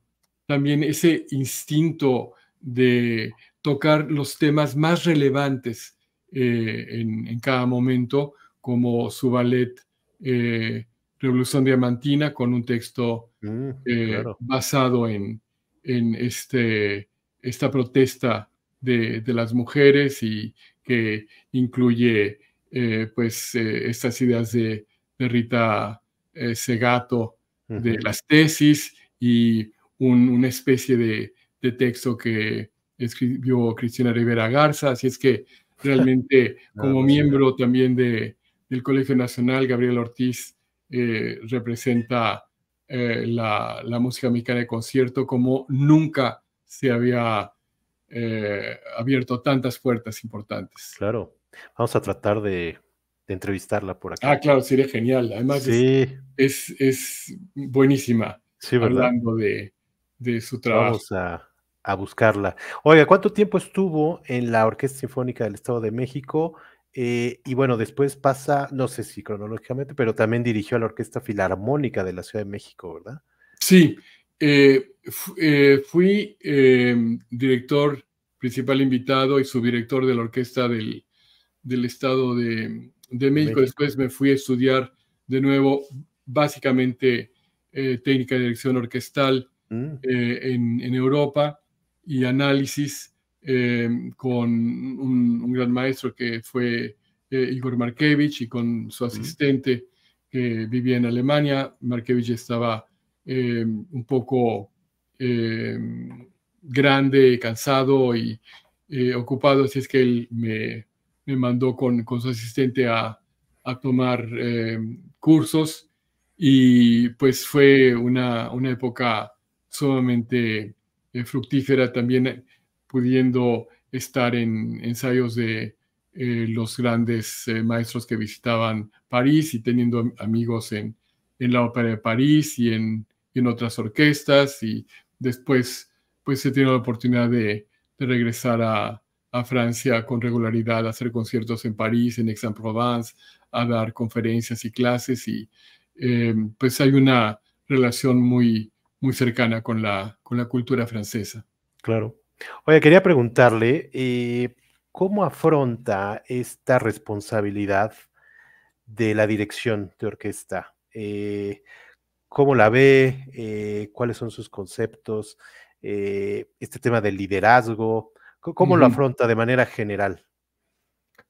Speaker 2: también ese instinto de tocar los temas más relevantes eh, en, cada momento, como su ballet eh, Revolución Diamantina, con un texto mm, eh, basado en, este, esta protesta de, las mujeres y que incluye pues estas ideas de, Rita Segato, de las tesis y una especie de, texto que escribió Cristina Rivera Garza, así es que realmente *laughs* como miembro también de, del Colegio Nacional, Gabriel Ortiz eh, representa eh, la, música mexicana de concierto como nunca se había eh,
Speaker 1: abierto tantas puertas importantes. Claro, vamos a tratar de, entrevistarla por acá. Ah, claro, sería genial. Además, es, buenísima hablando de, de su trabajo. Vamos a buscarla. Oiga, ¿cuánto tiempo estuvo en la Orquesta Sinfónica del Estado de México? Eh, y bueno, después pasa, no sé si cronológicamente, pero también dirigió a la Orquesta Filarmónica de la Ciudad de México, ¿verdad?
Speaker 2: Sí, eh, eh, fui em, director principal invitado y subdirector de la Orquesta del, Estado de, México. Después me fui a estudiar de nuevo básicamente técnica de dirección orquestal mm. en, en Europa y análisis eh, con un, gran maestro que fue eh, Igor Markevich y con su asistente que vivía en Alemania. Markevich estaba eh, un poco grande, cansado y ocupado, así es que él me, mandó con, su asistente a, tomar cursos y pues fue una, una época sumamente eh, fructífera también eh, pudiendo estar en ensayos de eh, los grandes maestros que visitaban París y teniendo amigos en, la Ópera de París y en, otras orquestas y después pues se tiene la oportunidad de, regresar a, a, Francia con regularidad, a hacer conciertos en París, en Aix-en-Provence, a dar conferencias y clases y pues hay una relación muy, muy cercana con la, con la cultura francesa.
Speaker 1: Claro. Oye, quería preguntarle, eh, ¿cómo afronta esta responsabilidad de la dirección de orquesta? Eh, ¿Cómo la ve? Eh, ¿Cuáles son sus conceptos? este tema del liderazgo, ¿cómo lo afronta de manera general?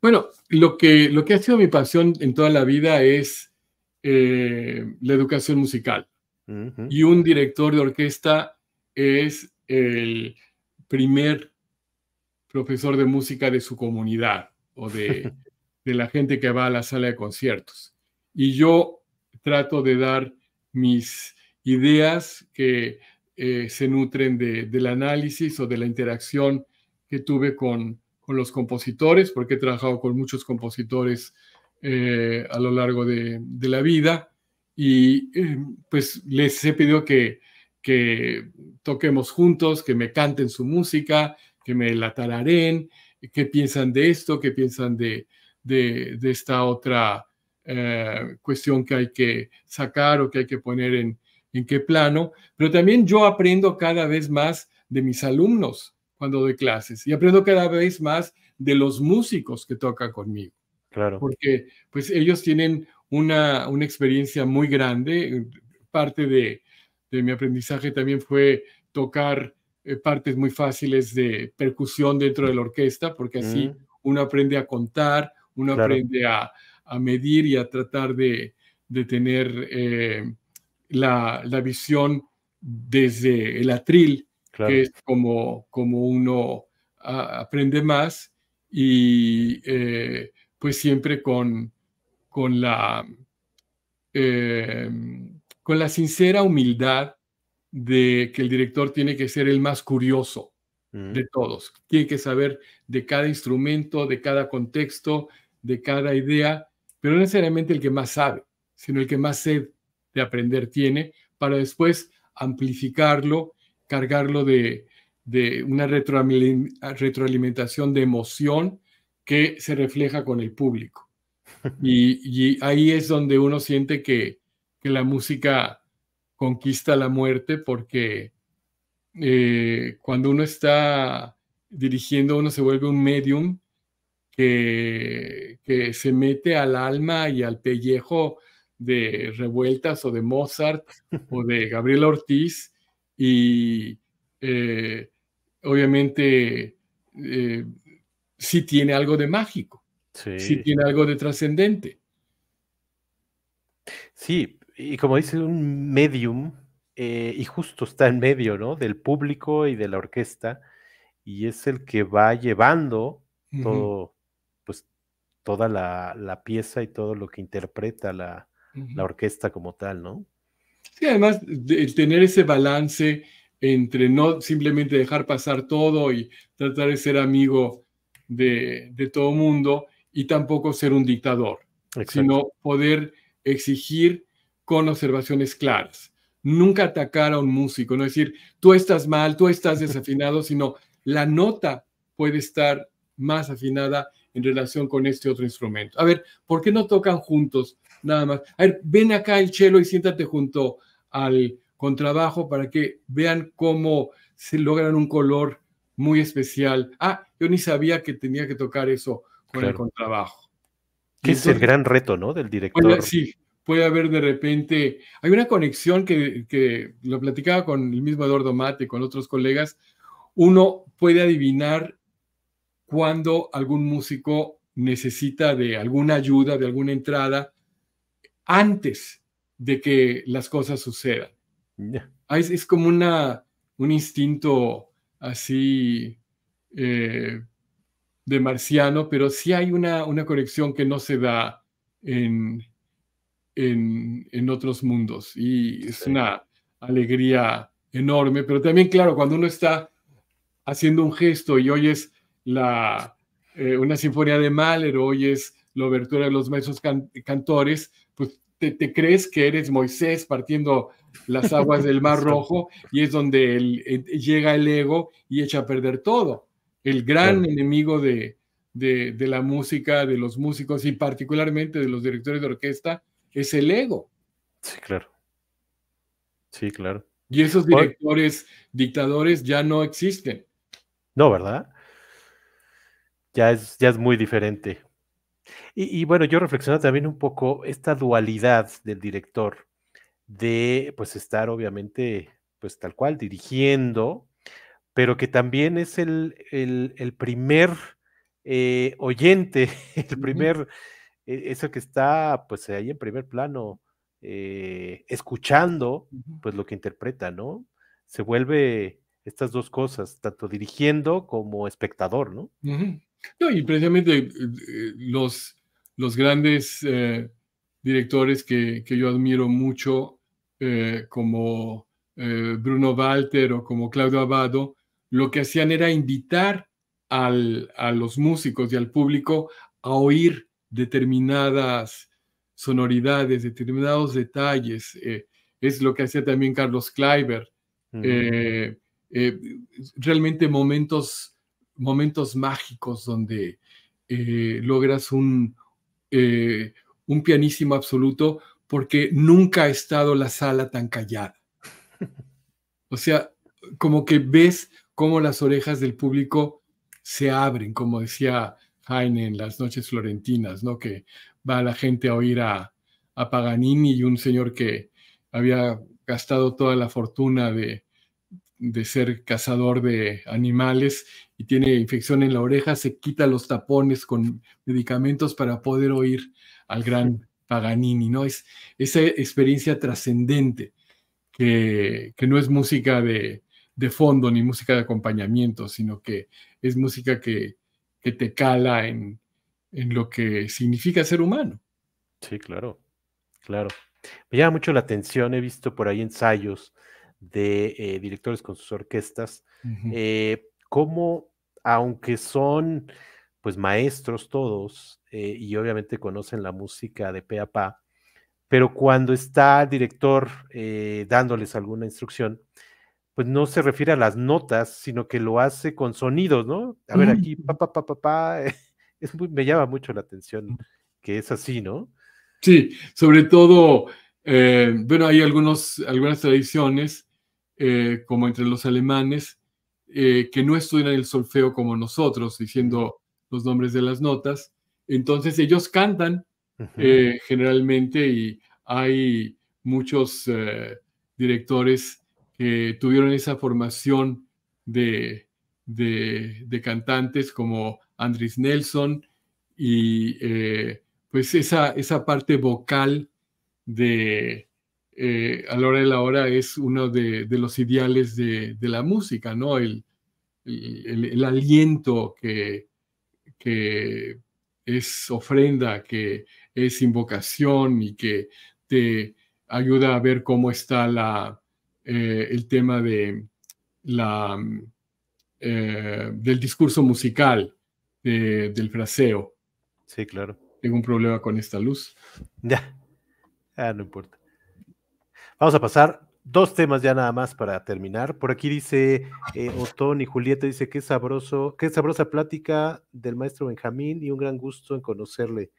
Speaker 2: Bueno, lo que, lo que ha sido mi pasión en toda la vida es la educación musical y un director de orquesta es el primer profesor de música de su comunidad o *laughs* de, la gente que va a la sala de conciertos. Y yo trato de dar mis ideas que eh, se nutren del análisis o de la interacción que tuve con, los compositores, porque he trabajado con muchos compositores eh, a lo largo de, de la vida y eh, pues les he pedido que, que toquemos juntos, que me canten su música, que me la tararen, qué piensan de esto, qué piensan de, de, esta otra eh, cuestión que hay que sacar o que hay que poner en, qué plano. Pero también yo aprendo cada vez más de mis alumnos cuando doy clases y aprendo cada vez más de los músicos que tocan conmigo. Claro. Porque pues ellos tienen una, experiencia muy grande. Parte de, mi aprendizaje también fue tocar eh, partes muy fáciles de percusión dentro de la orquesta, porque así mm. uno aprende a contar, uno aprende a, medir y a tratar de, tener eh, la, visión desde el atril, que es como, como uno ah, aprende más y eh, pues siempre con, con la, eh, con la sincera humildad de que el director tiene que ser el más curioso mm. de todos. Tiene que saber de cada instrumento, de cada contexto, de cada idea, pero no necesariamente el que más sabe, sino el que más sed de aprender tiene para después amplificarlo, cargarlo de, de una retroalimentación de emoción que se refleja con el público. Y, ahí es donde uno siente que, la música conquista la muerte porque eh, cuando uno está dirigiendo uno se vuelve un medium que, se mete al alma y al pellejo de Revueltas o de Mozart o de Gabriel Ortiz y eh, obviamente eh, sí tiene algo de mágico sí. tiene algo de trascendente.
Speaker 1: Sí, y como dice un medium, eh, y justo está en medio, ¿no? Del público y de la orquesta, y es el que va llevando todo, pues, toda la, pieza y todo lo que interpreta la, orquesta como tal, ¿no?
Speaker 2: Sí, además, de tener ese balance entre no simplemente dejar pasar todo y tratar de ser amigo de, de todo mundo, y tampoco ser un dictador, sino poder exigir con observaciones claras. Nunca atacar a un músico, no decir, tú estás mal, tú estás *laughs* desafinado, sino la nota puede estar más afinada en relación con este otro instrumento. A ver, ¿por qué no tocan juntos nada más? A ver, ven acá el chelo y siéntate junto al contrabajo para que vean cómo se logran un color muy especial. Ah, yo ni sabía que tenía que tocar eso con el contrabajo.
Speaker 1: Que es el gran reto, ¿no? Del director. sí,
Speaker 2: puede haber de repente. Hay una conexión que, lo platicaba con el mismo Eduardo Mate, con otros colegas. Uno puede adivinar cuando algún músico necesita de alguna ayuda, de alguna entrada, antes de que las cosas sucedan. Ah, es, como una, un instinto así eh, de marciano, pero sí hay una, conexión que no se da en, en, otros mundos y es una alegría enorme, pero también, claro, cuando uno está haciendo un gesto y oyes la, eh, una sinfonía de Mahler, o oyes la obertura de los maestros cantores, pues te, crees que eres Moisés partiendo las aguas del Mar *laughs* Rojo y es donde eh, llega el ego y echa a perder todo el gran enemigo de, la música, de los músicos y particularmente de los directores de orquesta, es el ego.
Speaker 1: Sí, claro. Sí, claro. Y esos
Speaker 2: directores dictadores ya no existen.
Speaker 1: No, ¿verdad? Ya es, ya es muy diferente. Y, y, bueno, yo reflexiono también un poco esta dualidad del director de pues estar obviamente pues tal cual dirigiendo, pero que también es el, primer oyente, el primer, eh, *laughs* e, eso que está pues ahí en primer plano, eh, escuchando pues lo que interpreta, ¿no? Se vuelve estas dos cosas, tanto dirigiendo como espectador, ¿no?
Speaker 2: y precisamente eh, los, los grandes directores que, que, yo admiro mucho, como Bruno Walter o como Claudio Abado, lo que hacían era invitar a los músicos y al público a oír determinadas sonoridades, determinados detalles. Eh, es lo que hacía también Carlos Kleiber. Eh, eh, realmente momentos, momentos mágicos donde logras un, un pianísimo absoluto porque nunca ha estado la sala tan callada. *laughs* O sea, como que ves cómo las orejas del público se abren, como decía Heine en las noches florentinas, ¿no? Que va la gente a oír a, Paganini y un señor que había gastado toda la fortuna de, de ser cazador de animales y tiene infección en la oreja, se quita los tapones con medicamentos para poder oír al gran Paganini, ¿no? Es esa experiencia trascendente que, que, no es música de, de fondo ni música de acompañamiento, sino que es música que,
Speaker 1: te cala en, lo que significa ser humano. Sí, claro, claro. Me llama mucho la atención, he visto por ahí ensayos de eh, directores con sus orquestas, eh, como aunque son pues maestros todos, eh, y obviamente conocen la música de pe a pa, pero cuando está el director dándoles alguna instrucción, pues no se refiere a las notas, sino que lo hace con sonidos, ¿no? A ver, mm. aquí, pa, pa, pa, pa, pa, eh, *laughs* es me llama mucho la atención mm. que es así, ¿no? Sí,
Speaker 2: sobre todo, eh, bueno, hay algunos, algunas tradiciones, eh, como entre los alemanes, que no estudian el solfeo como nosotros, diciendo los nombres de las notas. Entonces ellos cantan generalmente y hay muchos directores que tuvieron esa formación de, de, cantantes como andrés Nelson y eh, pues esa, esa parte vocal de eh, a la hora de la hora es uno de, los ideales de, la música, ¿no? El, aliento que, es ofrenda, que es invocación y que te ayuda a ver cómo está la, eh, el tema de la, mm, eh, del discurso musical,
Speaker 1: del fraseo. Sí, claro. Tengo un problema con esta luz. Ya, ah, no importa. Vamos a pasar dos temas ya nada más para terminar. Por aquí dice eh, Otón y Julieta, dice qué sabroso, qué sabrosa plática del maestro Benjamín y un gran gusto en conocerle.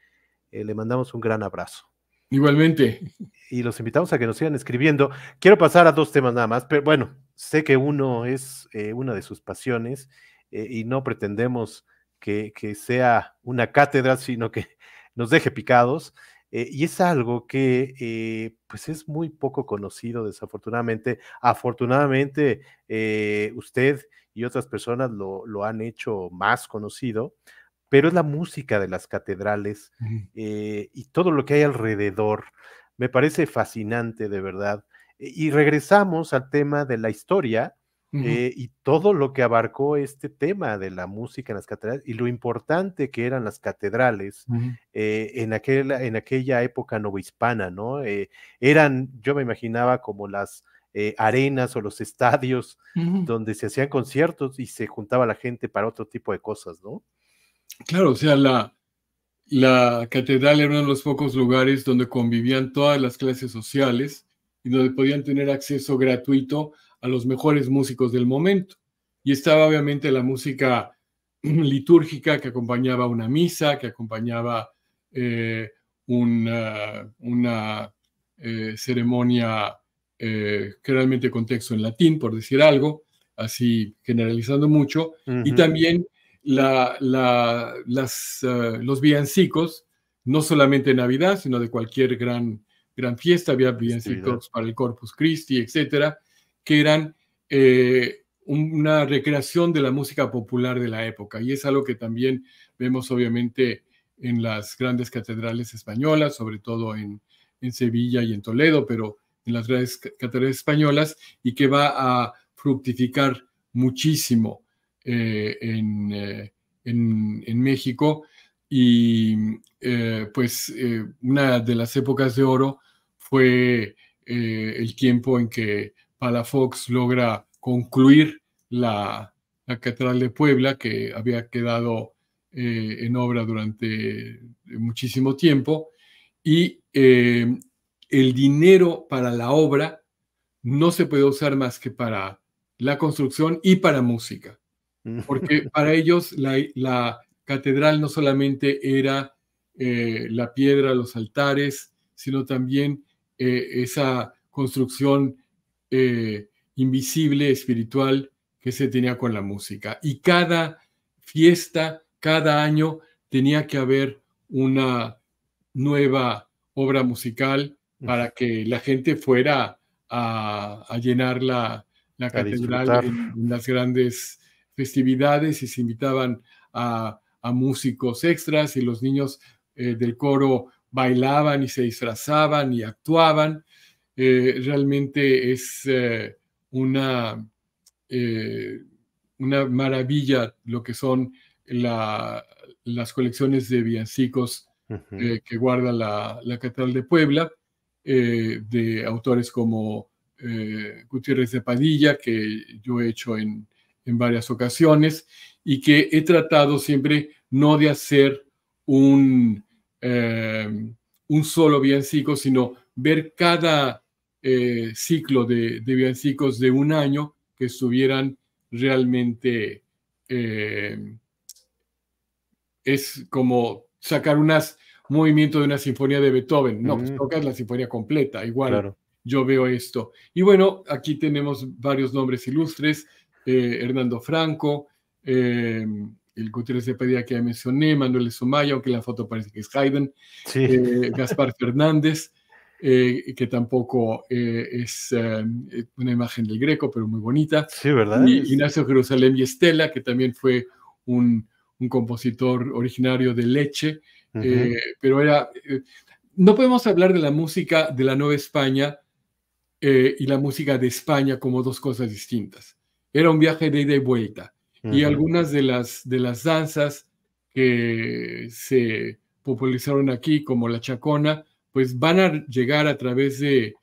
Speaker 1: le mandamos un gran abrazo. Igualmente. Y los invitamos a que nos sigan escribiendo. Quiero pasar a dos temas nada más, pero bueno, sé que uno es eh, una de sus pasiones eh, y no pretendemos que, sea una cátedra, sino que *laughs* nos deje picados. Eh, y es algo que pues es muy poco conocido, desafortunadamente. Afortunadamente, usted y otras personas lo, lo han hecho más conocido pero es la música de las catedrales eh, y todo lo que hay alrededor. Me parece fascinante, de verdad. E, y regresamos al tema de la historia eh, y todo lo que abarcó este tema de la música en las catedrales y lo importante que eran las catedrales eh, en, en aquella época novohispana, ¿no? eran, yo me imaginaba como las... arenas o los estadios donde se hacían conciertos y se juntaba la gente para otro tipo de cosas, ¿no?
Speaker 2: Claro, o sea, la, catedral era uno de los pocos lugares donde convivían todas las clases sociales y donde podían tener acceso gratuito a los mejores músicos del momento. Y estaba obviamente la música *clears throat* litúrgica que acompañaba una misa, que acompañaba eh, una, eh, ceremonia eh, generalmente con texto en latín, por decir algo, así generalizando mucho, y también la, las, eh, los villancicos, no solamente en Navidad, sino de cualquier gran, gran fiesta, había villancicos para el Corpus Christi, etcétera, que eran eh, una recreación de la música popular de la época. Y es algo que también vemos, obviamente, en las grandes catedrales españolas, sobre todo en, en Sevilla y en Toledo, pero en las grandes catedrales españolas, y que va a fructificar muchísimo eh, eh, en, México y eh, pues una de las épocas de oro fue el tiempo en que Palafox logra concluir la, Catedral de Puebla que había quedado en obra durante muchísimo tiempo y el dinero para la obra no se puede usar más que para la construcción y para música porque para ellos la, catedral no solamente era eh, la piedra, los altares, sino también eh, esa construcción eh, invisible, espiritual, que se tenía con la música. Y cada fiesta, cada año, tenía que haber una nueva obra musical para que la gente fuera a, llenar la, catedral en, las grandes festividades y se invitaban a, músicos extras y los niños eh, del coro bailaban y se disfrazaban y actuaban. Eh, realmente es eh, una, maravilla lo que son las colecciones de villancicos que guarda la, la, Catedral de Puebla, de autores como Gutiérrez de Padilla, que yo he hecho en, en varias ocasiones y que he tratado siempre no de hacer un, eh, un solo biencico, sino ver cada eh, ciclo de, de, de un año que estuvieran realmente... Eh, es como sacar unas movimiento de una sinfonía de Beethoven. No, pues la sinfonía completa, igual. Yo veo esto. Y bueno, aquí tenemos varios nombres ilustres. Eh, Hernando Franco, eh, el Gutiérrez de Pedía que ya mencioné, Manuel Somaya, aunque la foto parece que es Haydn, eh, Gaspar Fernández, que tampoco es una imagen del Greco, pero muy bonita. Sí, ¿verdad? Y Ignacio Jerusalén y Estela, que también fue un, compositor originario de Leche, pero era... no podemos hablar de la música de la Nueva España y la música de España como dos cosas distintas era un viaje de ida y vuelta. Y algunas de las, de las danzas que se popularizaron aquí, como la chacona, pues van a llegar a través de,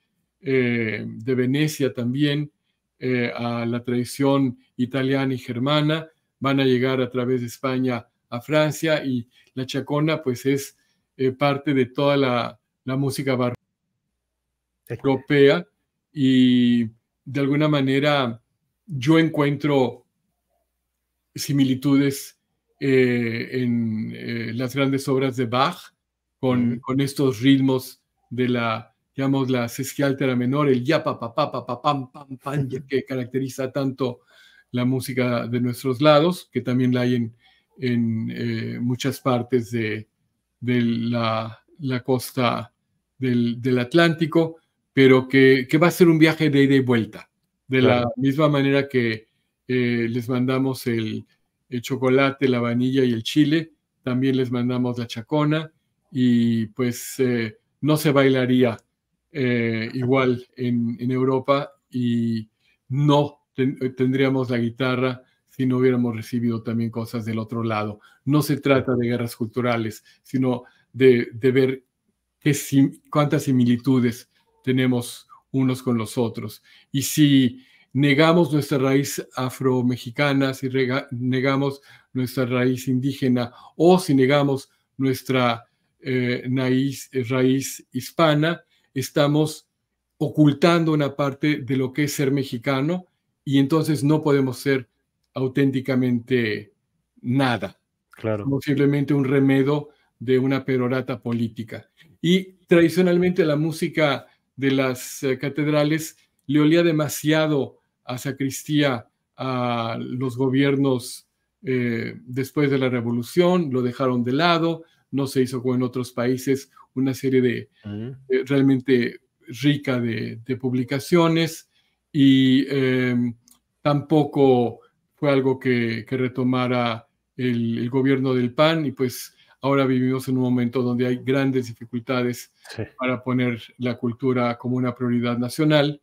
Speaker 2: eh, de Venecia también eh, a la tradición italiana y germana, van a llegar a través de España a Francia y la chacona pues es eh, parte de toda la, la música barroca europea y de alguna manera yo encuentro similitudes eh, en eh, las grandes obras de Bach con, estos ritmos de la, digamos, la sesquialtera menor, el ya pa pa pa pa pa pam pam pam, que caracteriza tanto la música de nuestros lados, que también la hay en, eh, muchas partes de, la, costa del, Atlántico, pero que, que va a ser un viaje de ida y vuelta de la misma manera que eh, les mandamos el, chocolate, la vanilla y el chile, también les mandamos la chacona y pues eh, no se bailaría eh, igual en, Europa y no tendríamos la guitarra si no hubiéramos recibido también cosas del otro lado. No se trata de guerras culturales, sino de, ver qué cuántas similitudes tenemos unos con los otros. Y si negamos nuestra raíz afro mexicana si negamos nuestra raíz indígena o si negamos nuestra eh, eh, raíz, hispana, estamos ocultando una parte de lo que es ser mexicano y entonces no podemos ser auténticamente nada. Claro. Como simplemente un remedo de una perorata política. Y tradicionalmente la música de las eh, catedrales le olía demasiado a sacristía a los gobiernos eh, después de la revolución, lo dejaron de lado, no se hizo como en otros países una serie de eh, realmente rica de, publicaciones y em, tampoco fue algo que, retomara el, gobierno del PAN y pues ahora vivimos en un momento donde hay grandes dificultades para poner la cultura como una prioridad nacional,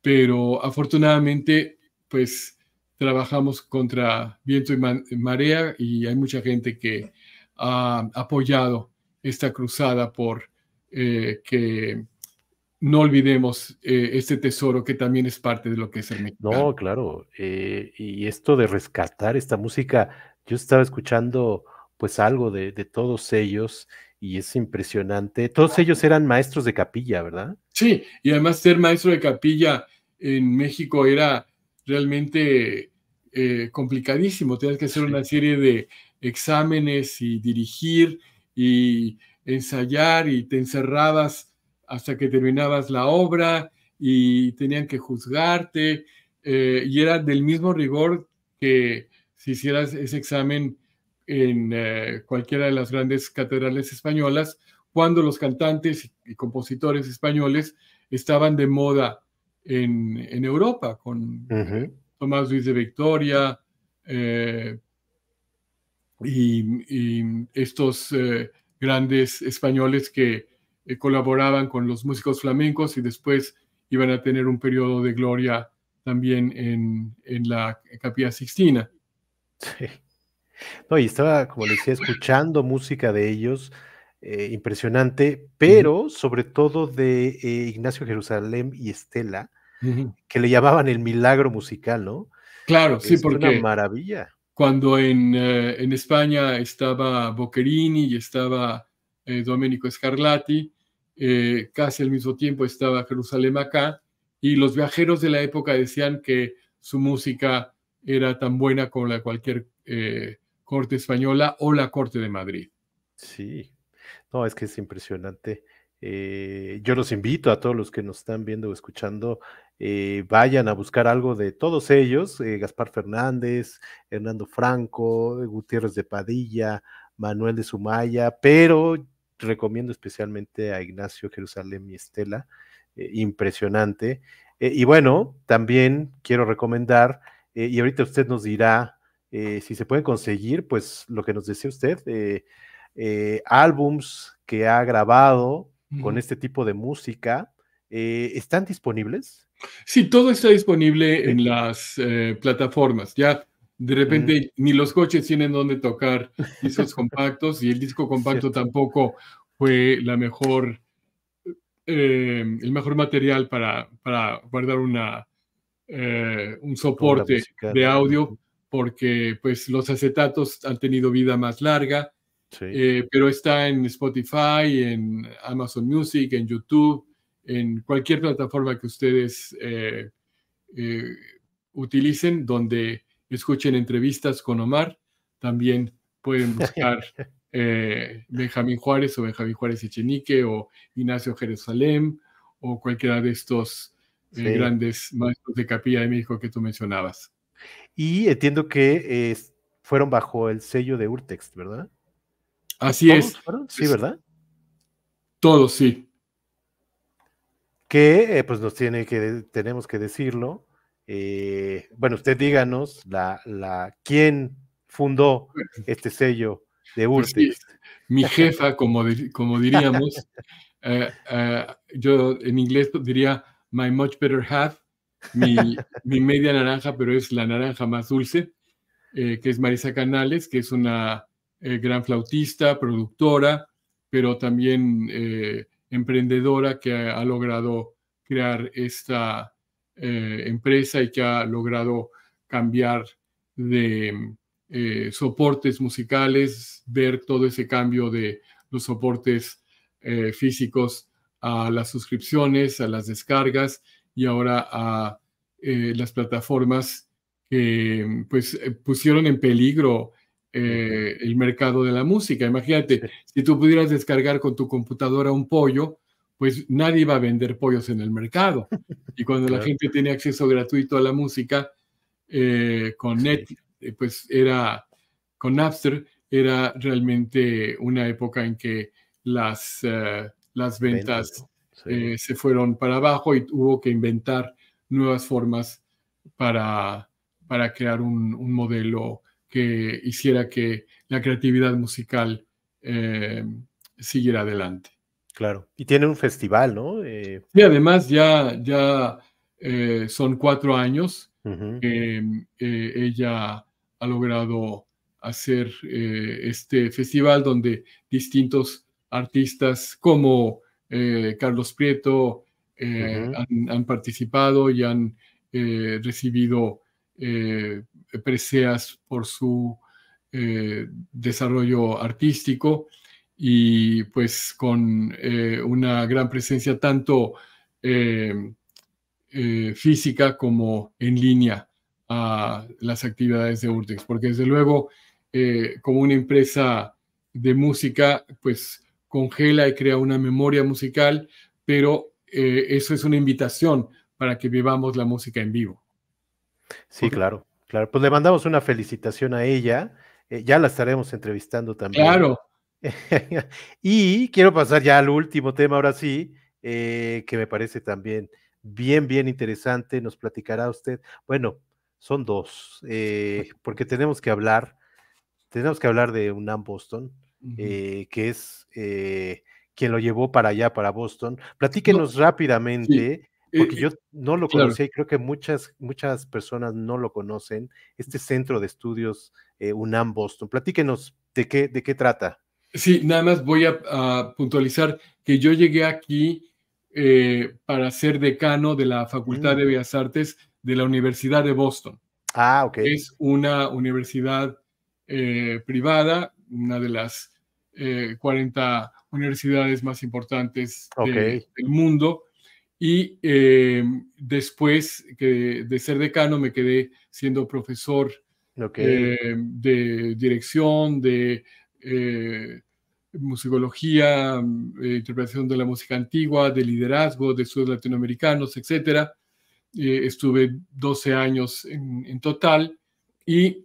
Speaker 2: pero afortunadamente, pues trabajamos contra viento y marea y hay mucha gente que ha apoyado esta cruzada por eh, que no olvidemos eh, este tesoro que también es
Speaker 1: parte de lo que es el mexicano. No, claro. Eh, y esto de rescatar esta música, yo estaba escuchando pues algo de, todos ellos y es impresionante. Todos ellos eran maestros de capilla, ¿verdad? Sí,
Speaker 2: y además ser maestro de capilla en México era realmente eh, complicadísimo. Tenías que hacer una serie de exámenes y dirigir y ensayar y te encerrabas hasta que terminabas la obra y tenían que juzgarte eh, y era del mismo rigor que si hicieras ese examen en eh, cualquiera de las grandes catedrales españolas, cuando los cantantes y compositores españoles estaban de moda en, Europa, con Tomás Luis de Victoria eh, y, estos eh, grandes españoles que colaboraban con los músicos flamencos y después iban a tener un periodo de gloria también en, en la Capilla Sixtina. Sí.
Speaker 1: No, y estaba, como le decía, escuchando música de ellos, eh, impresionante, pero sobre todo de eh, Ignacio Jerusalén y Estela, que le llamaban el milagro musical, ¿no? Claro, sí, porque... Una maravilla.
Speaker 2: Cuando eh, en, España estaba Boccherini y estaba Domenico Scarlatti, casi al mismo tiempo estaba Jerusalén acá, y los viajeros de la época decían que su música era tan buena como la cualquier Corte Española o
Speaker 1: la Corte de Madrid. Sí, no, es que es impresionante. Eh, yo los invito a todos los que nos están viendo o escuchando, eh, vayan a buscar algo de todos ellos, eh, Gaspar Fernández, Hernando Franco, Gutiérrez de Padilla, Manuel de Sumaya, pero recomiendo especialmente a Ignacio Jerusalén y Estela, impresionante. y bueno, también quiero recomendar, y ahorita usted nos dirá eh, si se puede conseguir, pues lo que nos decía usted, eh, eh, álbums que ha grabado con este tipo de música, ¿están disponibles? Sí, todo está disponible en las
Speaker 2: plataformas. Ya de repente ni los coches tienen donde tocar discos *laughs* compactos y el disco compacto tampoco fue la mejor, el mejor material para, para guardar una, un soporte de audio porque pues los acetatos han tenido vida más larga, eh, pero está en Spotify, en Amazon Music, en YouTube, en cualquier plataforma que ustedes eh, eh, utilicen donde escuchen entrevistas con Omar, también pueden buscar *laughs* Benjamín Juárez o Benjamín Juárez Echenique o Ignacio Jerusalén o cualquiera de estos grandes maestros de capilla de México que tú
Speaker 1: mencionabas. Y entiendo que fueron bajo el sello de Urtext, ¿verdad? Así es. Fueron? Sí, ¿verdad? Todos, sí. Que eh, pues nos tiene que, tenemos que decirlo. Eh, bueno, usted díganos la, quién fundó este sello de pues Urtext. mi jefa,
Speaker 2: como, como diríamos, *laughs* eh, yo en inglés diría my much better half, mi, media naranja, pero es la naranja más dulce, eh, que es Marisa Canales, que es una eh, gran flautista, productora, pero también eh, emprendedora que ha, logrado crear esta empresa y que ha logrado cambiar de soportes musicales, ver todo ese cambio de los soportes físicos a las suscripciones, a las descargas, y ahora a eh, las plataformas que pues, eh, pusieron en peligro eh, el mercado de la música. Imagínate, si tú pudieras descargar con tu computadora un pollo, pues nadie iba a vender pollos en el mercado. *laughs* Y cuando la gente tiene acceso gratuito a la música, con Net, pues era, con Napster, era realmente una época en que las, las ventas eh, se fueron para abajo y hubo que inventar nuevas formas para, para crear un, modelo que hiciera que la creatividad musical em, siguiera adelante. Claro,
Speaker 1: y tiene un festival, ¿no? Y eh,
Speaker 2: además ya, ya eh, son cuatro años em, ella ha logrado hacer este festival donde distintos artistas como eh, Carlos Prieto eh, han, han, participado y han eh, recibido preseas por su desarrollo artístico y pues con una gran presencia tanto em, física como en línea a las actividades de Urtex, porque desde luego como una empresa de música, pues congela y crea una memoria musical,
Speaker 1: pero eh, eso es una invitación para que vivamos la música en vivo. Sí, claro, claro. Pues le mandamos una felicitación a ella. Eh, ya la estaremos entrevistando también. Claro. *laughs* y quiero pasar ya al último tema, ahora sí, eh, que me parece también bien, bien interesante. Nos platicará usted. Bueno, son dos, porque tenemos que hablar, tenemos que hablar de UNAM Boston eh, que es eh, quien lo llevó para allá, para Boston. Platíquenos rápidamente, eh, porque yo no lo conocía y creo que muchas, muchas personas no lo conocen, este centro de estudios UNAM Boston. Platíquenos de qué, de qué trata.
Speaker 2: Sí, nada más voy a, puntualizar que yo llegué aquí para ser decano de la Facultad de mm. Bellas Artes de la Universidad de Boston. Ah, ok. Es una universidad privada, una de las 40 eh, universidades más importantes del mundo. Y eh, después de ser decano me quedé siendo profesor eh, de dirección, de musicología, interpretación de la música antigua, de liderazgo, de estudios latinoamericanos, etcétera. estuve 12 años en, total y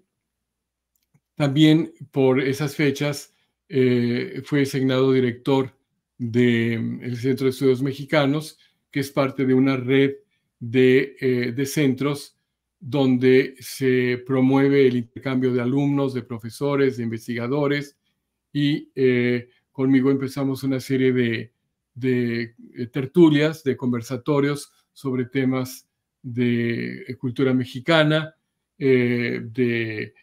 Speaker 2: también por esas fechas eh, fue designado director del mm, Centro de Estudios Mexicanos, que es parte de una red eh, de, centros donde se promueve el intercambio de alumnos, de profesores, de investigadores, y eh, conmigo empezamos una serie de, tertulias, de conversatorios sobre temas de cultura mexicana, de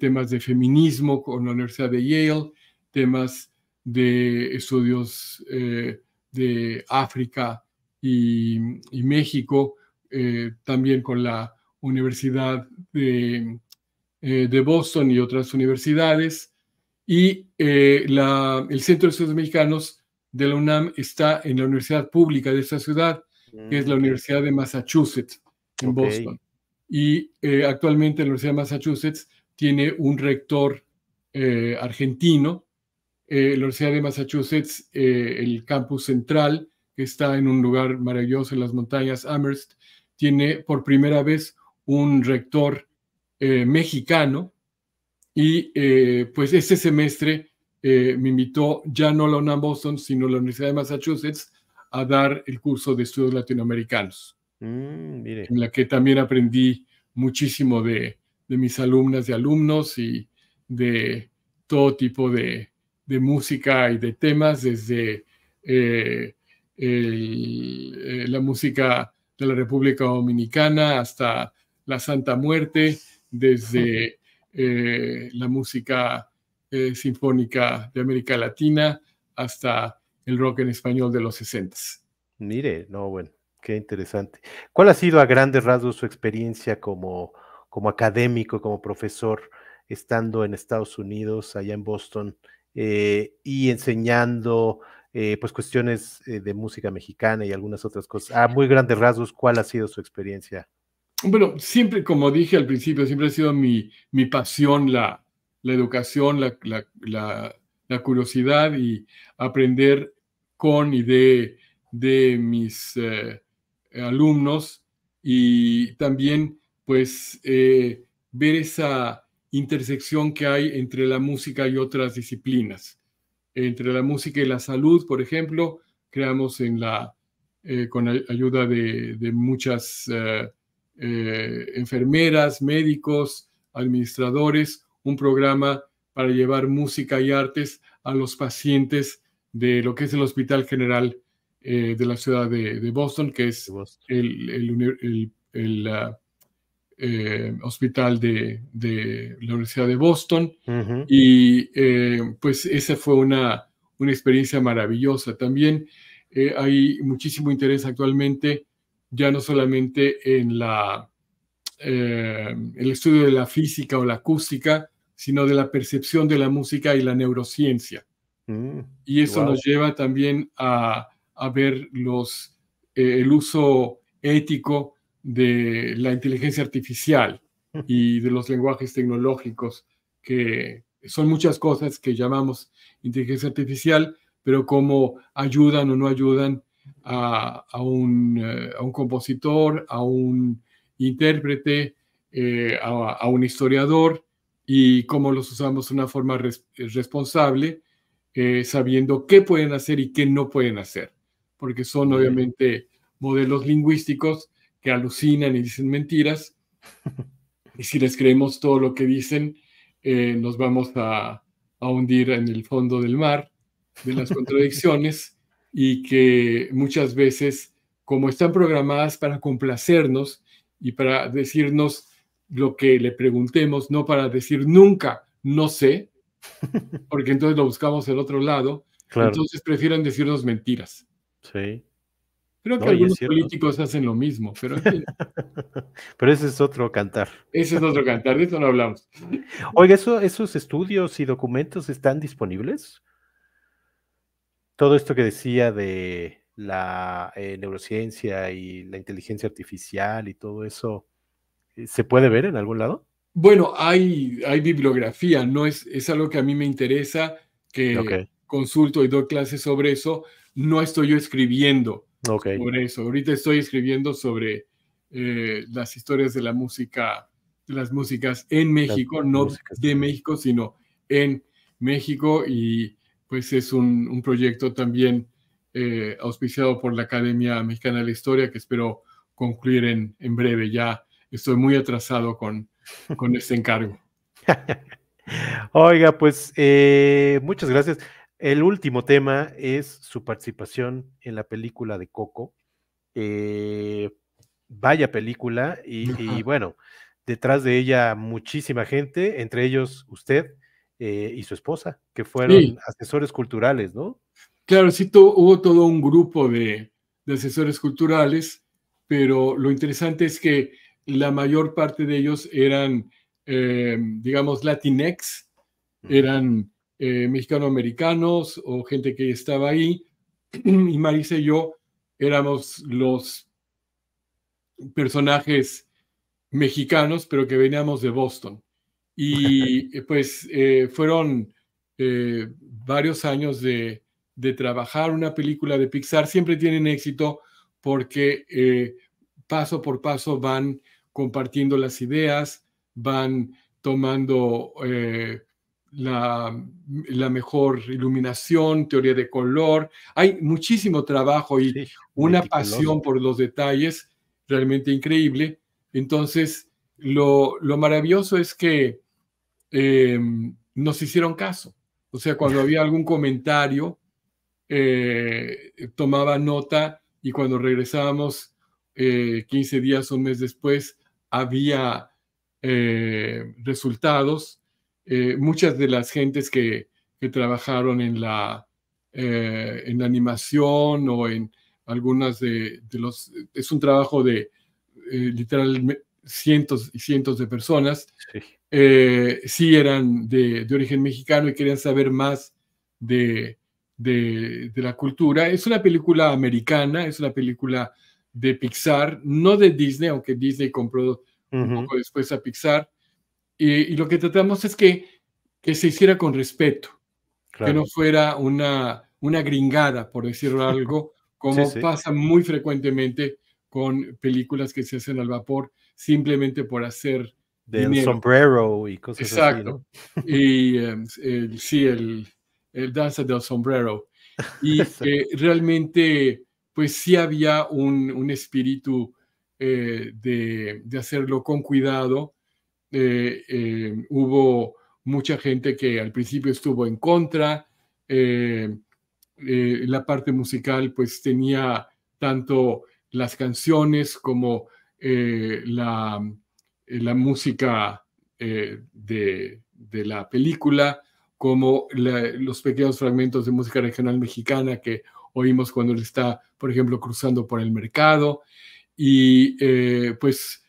Speaker 2: temas de feminismo con la Universidad de Yale, temas de estudios eh, de África y, México, eh, también con la Universidad eh, de, Boston y otras universidades. Y el Centro de Estudios Mexicanos de la UNAM está en la Universidad Pública de esta ciudad, mm, que es la Universidad de Massachusetts, en Boston. Y actualmente la Universidad de Massachusetts tiene un rector argentino, eh, la Universidad de Massachusetts, eh, el campus central, que está en un lugar maravilloso en las montañas Amherst, tiene por primera vez un rector eh, mexicano y pues este semestre me invitó ya no la UNAM Boston, sino la Universidad de Massachusetts a dar el curso de estudios latinoamericanos, mm, en la que también aprendí muchísimo de, de mis alumnas y alumnos y de todo tipo de, de música y de temas desde eh, eh, la música de la República Dominicana hasta la Santa Muerte, desde eh, la música sinfónica de América Latina hasta
Speaker 1: el rock en español de los 60. Mire, no, bueno, qué interesante. ¿Cuál ha sido a grandes rasgos su experiencia como, como académico, como profesor, estando en Estados Unidos, allá en Boston? Eh, y enseñando eh, pues cuestiones eh, de música mexicana y algunas otras cosas. A muy grandes rasgos, ¿cuál ha sido su experiencia?
Speaker 2: Bueno, siempre, como dije al principio, siempre ha sido mi, pasión la, educación, la, la, curiosidad y aprender con y de, de mis alumnos y también pues ver esa intersección que hay entre la música y otras disciplinas. Entre la música y la salud, por ejemplo, creamos en la, eh, con ayuda de, muchas eh, eh, enfermeras, médicos, administradores, un programa para llevar música y artes a los pacientes de lo que es el Hospital General de la ciudad de, Boston, que es el, ah, eh, hospital de, la Universidad de Boston. Y eh, pues esa fue una, experiencia maravillosa. También eh, hay muchísimo interés actualmente, ya no solamente en la, el estudio de la física o la acústica, sino de la percepción de la música y la neurociencia. Mm, y eso nos lleva también a, a ver los, el uso ético de la inteligencia artificial y de los lenguajes tecnológicos, que son muchas cosas que llamamos inteligencia artificial, pero cómo ayudan o no ayudan a, eh, un, compositor, a un intérprete, eh, a, un historiador, y cómo los usamos de una forma responsable, eh, sabiendo qué pueden hacer y qué no pueden hacer, porque son obviamente modelos lingüísticos que alucinan y dicen mentiras. Y si les creemos todo lo que dicen, eh, nos vamos a, hundir en el fondo del mar de las contradicciones y que muchas veces, como están programadas para complacernos y para decirnos lo que le preguntemos, no para decir nunca, no sé, porque entonces lo buscamos el otro lado, entonces prefieren decirnos mentiras. Sí. Creo que algunos políticos
Speaker 1: hacen lo mismo, pero... *laughs* pero ese es otro cantar. Ese es otro cantar, de eso
Speaker 2: no hablamos. Oiga,
Speaker 1: ¿esos estudios y documentos están disponibles? Todo esto que decía de la eh, neurociencia y la inteligencia artificial y todo eso, eh, ¿se puede ver
Speaker 2: en algún lado? Bueno, hay, bibliografía, no es, es algo que a mí me interesa, que consulto y doy clases sobre eso. No estoy yo escribiendo Okay. Por eso, ahorita estoy escribiendo sobre eh, las historias de la música, de las músicas en México, no de México, sino en México y pues es un, proyecto también eh, auspiciado por la Academia Mexicana de la Historia que espero concluir en, breve. Ya estoy muy atrasado
Speaker 1: con, este encargo. *laughs* Oiga, pues eh, muchas gracias. El último tema es su participación en la película de Coco. Eh, vaya película y, bueno, detrás de ella muchísima gente, entre ellos usted eh, y su esposa, que fueron asesores culturales, ¿no? Claro, sí, hubo todo un grupo de,
Speaker 2: asesores culturales, pero lo interesante es que la mayor parte de ellos eran, em, digamos, latinex, eran eh, mexicano-americanos o gente que estaba ahí. *clears throat* Y Marisa y yo éramos los personajes mexicanos, pero que veníamos de Boston. Y eh, pues eh, fueron varios años de, trabajar una película de Pixar. Siempre tienen éxito porque paso por paso van compartiendo las ideas, van tomando la, mejor iluminación, teoría de color. Hay muchísimo trabajo y una pasión por los detalles realmente increíble. Entonces, lo, maravilloso es que em, nos hicieron caso. O sea, cuando había algún comentario, eh, tomaba nota y cuando regresábamos 15 eh, días, un mes después, había eh, resultados eh, muchas de las gentes que, trabajaron en la, eh, animación o en algunas de, los... Es un trabajo de eh, literalmente cientos y cientos de personas. Sí, sí eran de, origen mexicano y querían saber más de, la cultura. Es una película americana, es una película de Pixar, no de Disney, aunque Disney compró un poco después a Pixar, y lo que tratamos es que, que se hiciera con respeto, que no fuera una, una gringada, por decirlo *laughs* algo, como pasa muy frecuentemente con películas que se hacen al vapor simplemente por hacer del sombrero y cosas así. ¿no? Y *laughs* em, el, sí, el, el danza del sombrero. *laughs* Y realmente, pues sí había un, un espíritu eh, de, de, hacerlo con cuidado eh, eh, hubo mucha gente que al principio estuvo en contra, eh, la parte musical pues tenía tanto las canciones como la, la, música de, la película, como los pequeños fragmentos de música regional mexicana que oímos cuando él está, por ejemplo, cruzando por el mercado. Y pues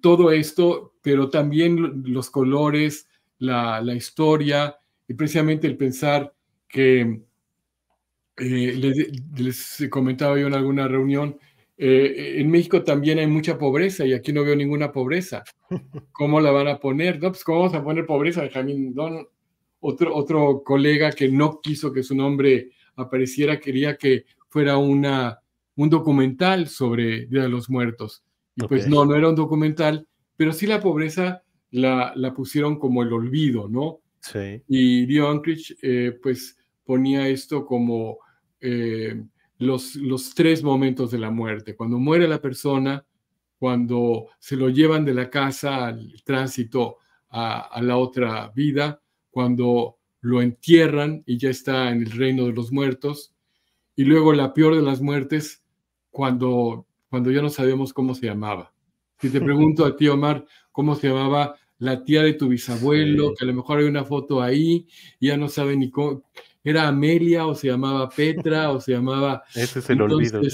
Speaker 2: todo esto pero también los colores, la, la historia y precisamente el pensar que eh, les, comentaba yo en alguna reunión, eh, en México también hay mucha pobreza y aquí no veo ninguna pobreza. *laughs* ¿Cómo la van a poner? No, pues ¿cómo vamos a poner pobreza, Benjamín? Don, otro, otro colega que no quiso que su nombre apareciera, quería que fuera una, un documental sobre Día de los Muertos. Y pues no, no era un documental, pero sí la pobreza la, pusieron como el olvido, ¿no? Sí. Y Dio eh, pues ponía esto como eh, los, los tres momentos de la muerte, cuando muere la persona, cuando se lo llevan de la casa al tránsito a, a la otra vida, cuando lo entierran y ya está en el reino de los muertos, y luego la peor de las muertes, cuando, cuando ya no sabemos cómo se llamaba. Si te pregunto a ti, Omar, cómo se llamaba la tía de tu bisabuelo, que a lo mejor hay una foto ahí, ya no sabe ni cómo. ¿Era Amelia o se llamaba Petra o se llamaba. Ese es el Entonces, olvido.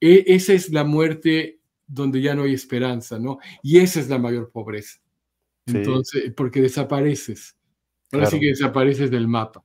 Speaker 2: E, esa es la muerte donde ya no hay esperanza, ¿no? Y esa es la mayor pobreza.
Speaker 1: Entonces, porque desapareces. Ahora sí que
Speaker 2: desapareces del mapa.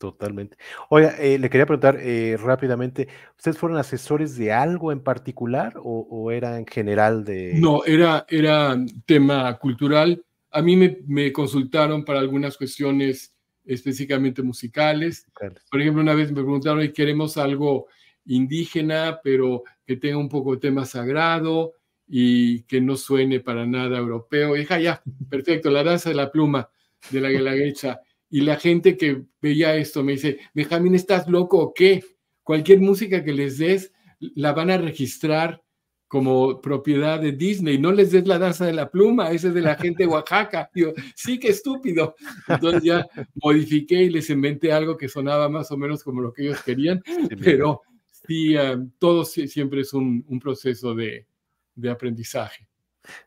Speaker 1: Totalmente. Oiga, eh, le quería preguntar eh, rápidamente, ¿ustedes fueron asesores de algo en particular o, o, era en general de...?
Speaker 2: No, era, era tema cultural. A mí me, me consultaron para algunas cuestiones específicamente musicales. Por ejemplo, una vez me preguntaron, ¿y queremos algo indígena, pero que tenga un poco de tema sagrado y que no suene para nada europeo? Y dije, ah, ya, perfecto, la danza de la pluma de la que la hecha. Y la gente que veía esto me dice, Benjamín, ¿estás loco o qué? Cualquier música que les des la van a registrar como propiedad de Disney. No les des la danza de la pluma, esa es de la gente de Oaxaca. *laughs* Digo, sí, qué estúpido. Entonces ya modifiqué y les inventé algo que sonaba más o menos como lo que ellos querían, pero sí, eh, todo siempre es un, un proceso de, de aprendizaje.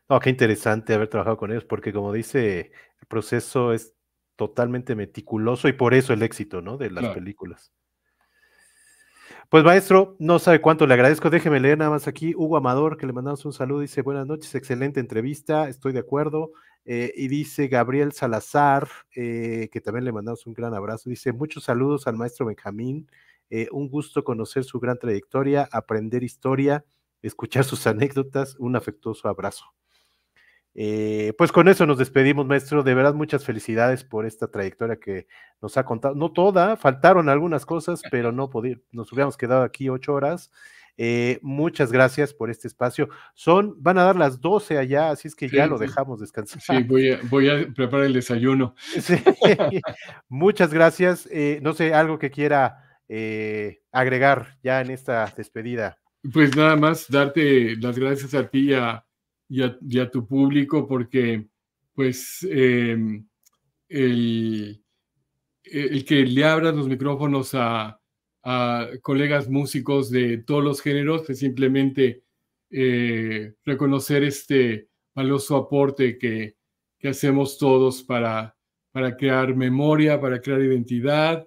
Speaker 1: No, qué interesante haber trabajado con ellos, porque como dice, el proceso es totalmente meticuloso y por eso el éxito, ¿no? De las películas. Pues maestro, no sabe cuánto le agradezco. Déjeme leer nada más aquí. Hugo Amador, que le mandamos un saludo, dice buenas noches, excelente entrevista, estoy de acuerdo. Eh, y dice Gabriel Salazar, eh, que también le mandamos un gran abrazo, dice muchos saludos al maestro Benjamín, eh, un gusto conocer su gran trayectoria, aprender historia, escuchar sus anécdotas, un afectuoso abrazo. Eh, pues con eso nos despedimos, maestro. De verdad, muchas felicidades por esta trayectoria que nos ha contado. No toda, faltaron algunas cosas, *laughs* pero no nos hubiéramos quedado aquí ocho horas. Eh, muchas gracias por este espacio. Son, van a dar las doce allá, así es que ya lo dejamos descansar. Sí,
Speaker 2: voy a, preparar el desayuno. *laughs*
Speaker 1: muchas gracias. Eh, no sé, algo que quiera agregar ya en esta despedida. Pues
Speaker 2: nada más darte las gracias a ti y a, y a, tu público porque pues em, el, que le abras los micrófonos a, colegas músicos de todos los géneros es simplemente eh, reconocer este valioso aporte que, hacemos todos para, para crear memoria, para crear identidad.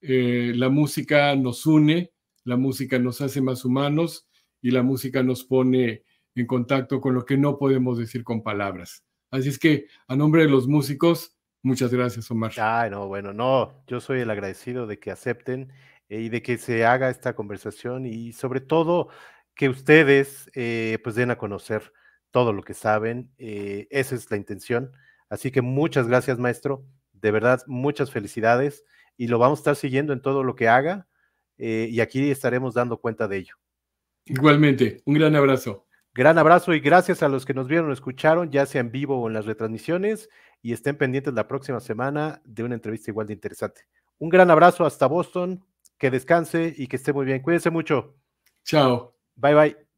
Speaker 2: Eh, la música nos une, la música nos hace más humanos y la música nos pone en contacto con lo que no podemos decir con palabras. Así es
Speaker 1: que, a nombre de los músicos, muchas gracias, Omar. Ay, no, bueno, no, yo soy el agradecido de que acepten eh, y de que se haga esta conversación y sobre todo que ustedes eh, pues den a conocer todo lo que saben. Eh, esa es la intención. Así que muchas gracias, maestro. De verdad, muchas felicidades y lo vamos a estar siguiendo en todo lo que haga y aquí estaremos dando cuenta de ello. Igualmente, un gran abrazo. Gran abrazo y gracias a los que nos vieron o escucharon, ya sea en vivo o en las retransmisiones, y estén pendientes la próxima semana de una entrevista igual de interesante. Un gran abrazo hasta Boston, que descanse y que esté muy bien. Cuídense mucho. Chao. Bye bye.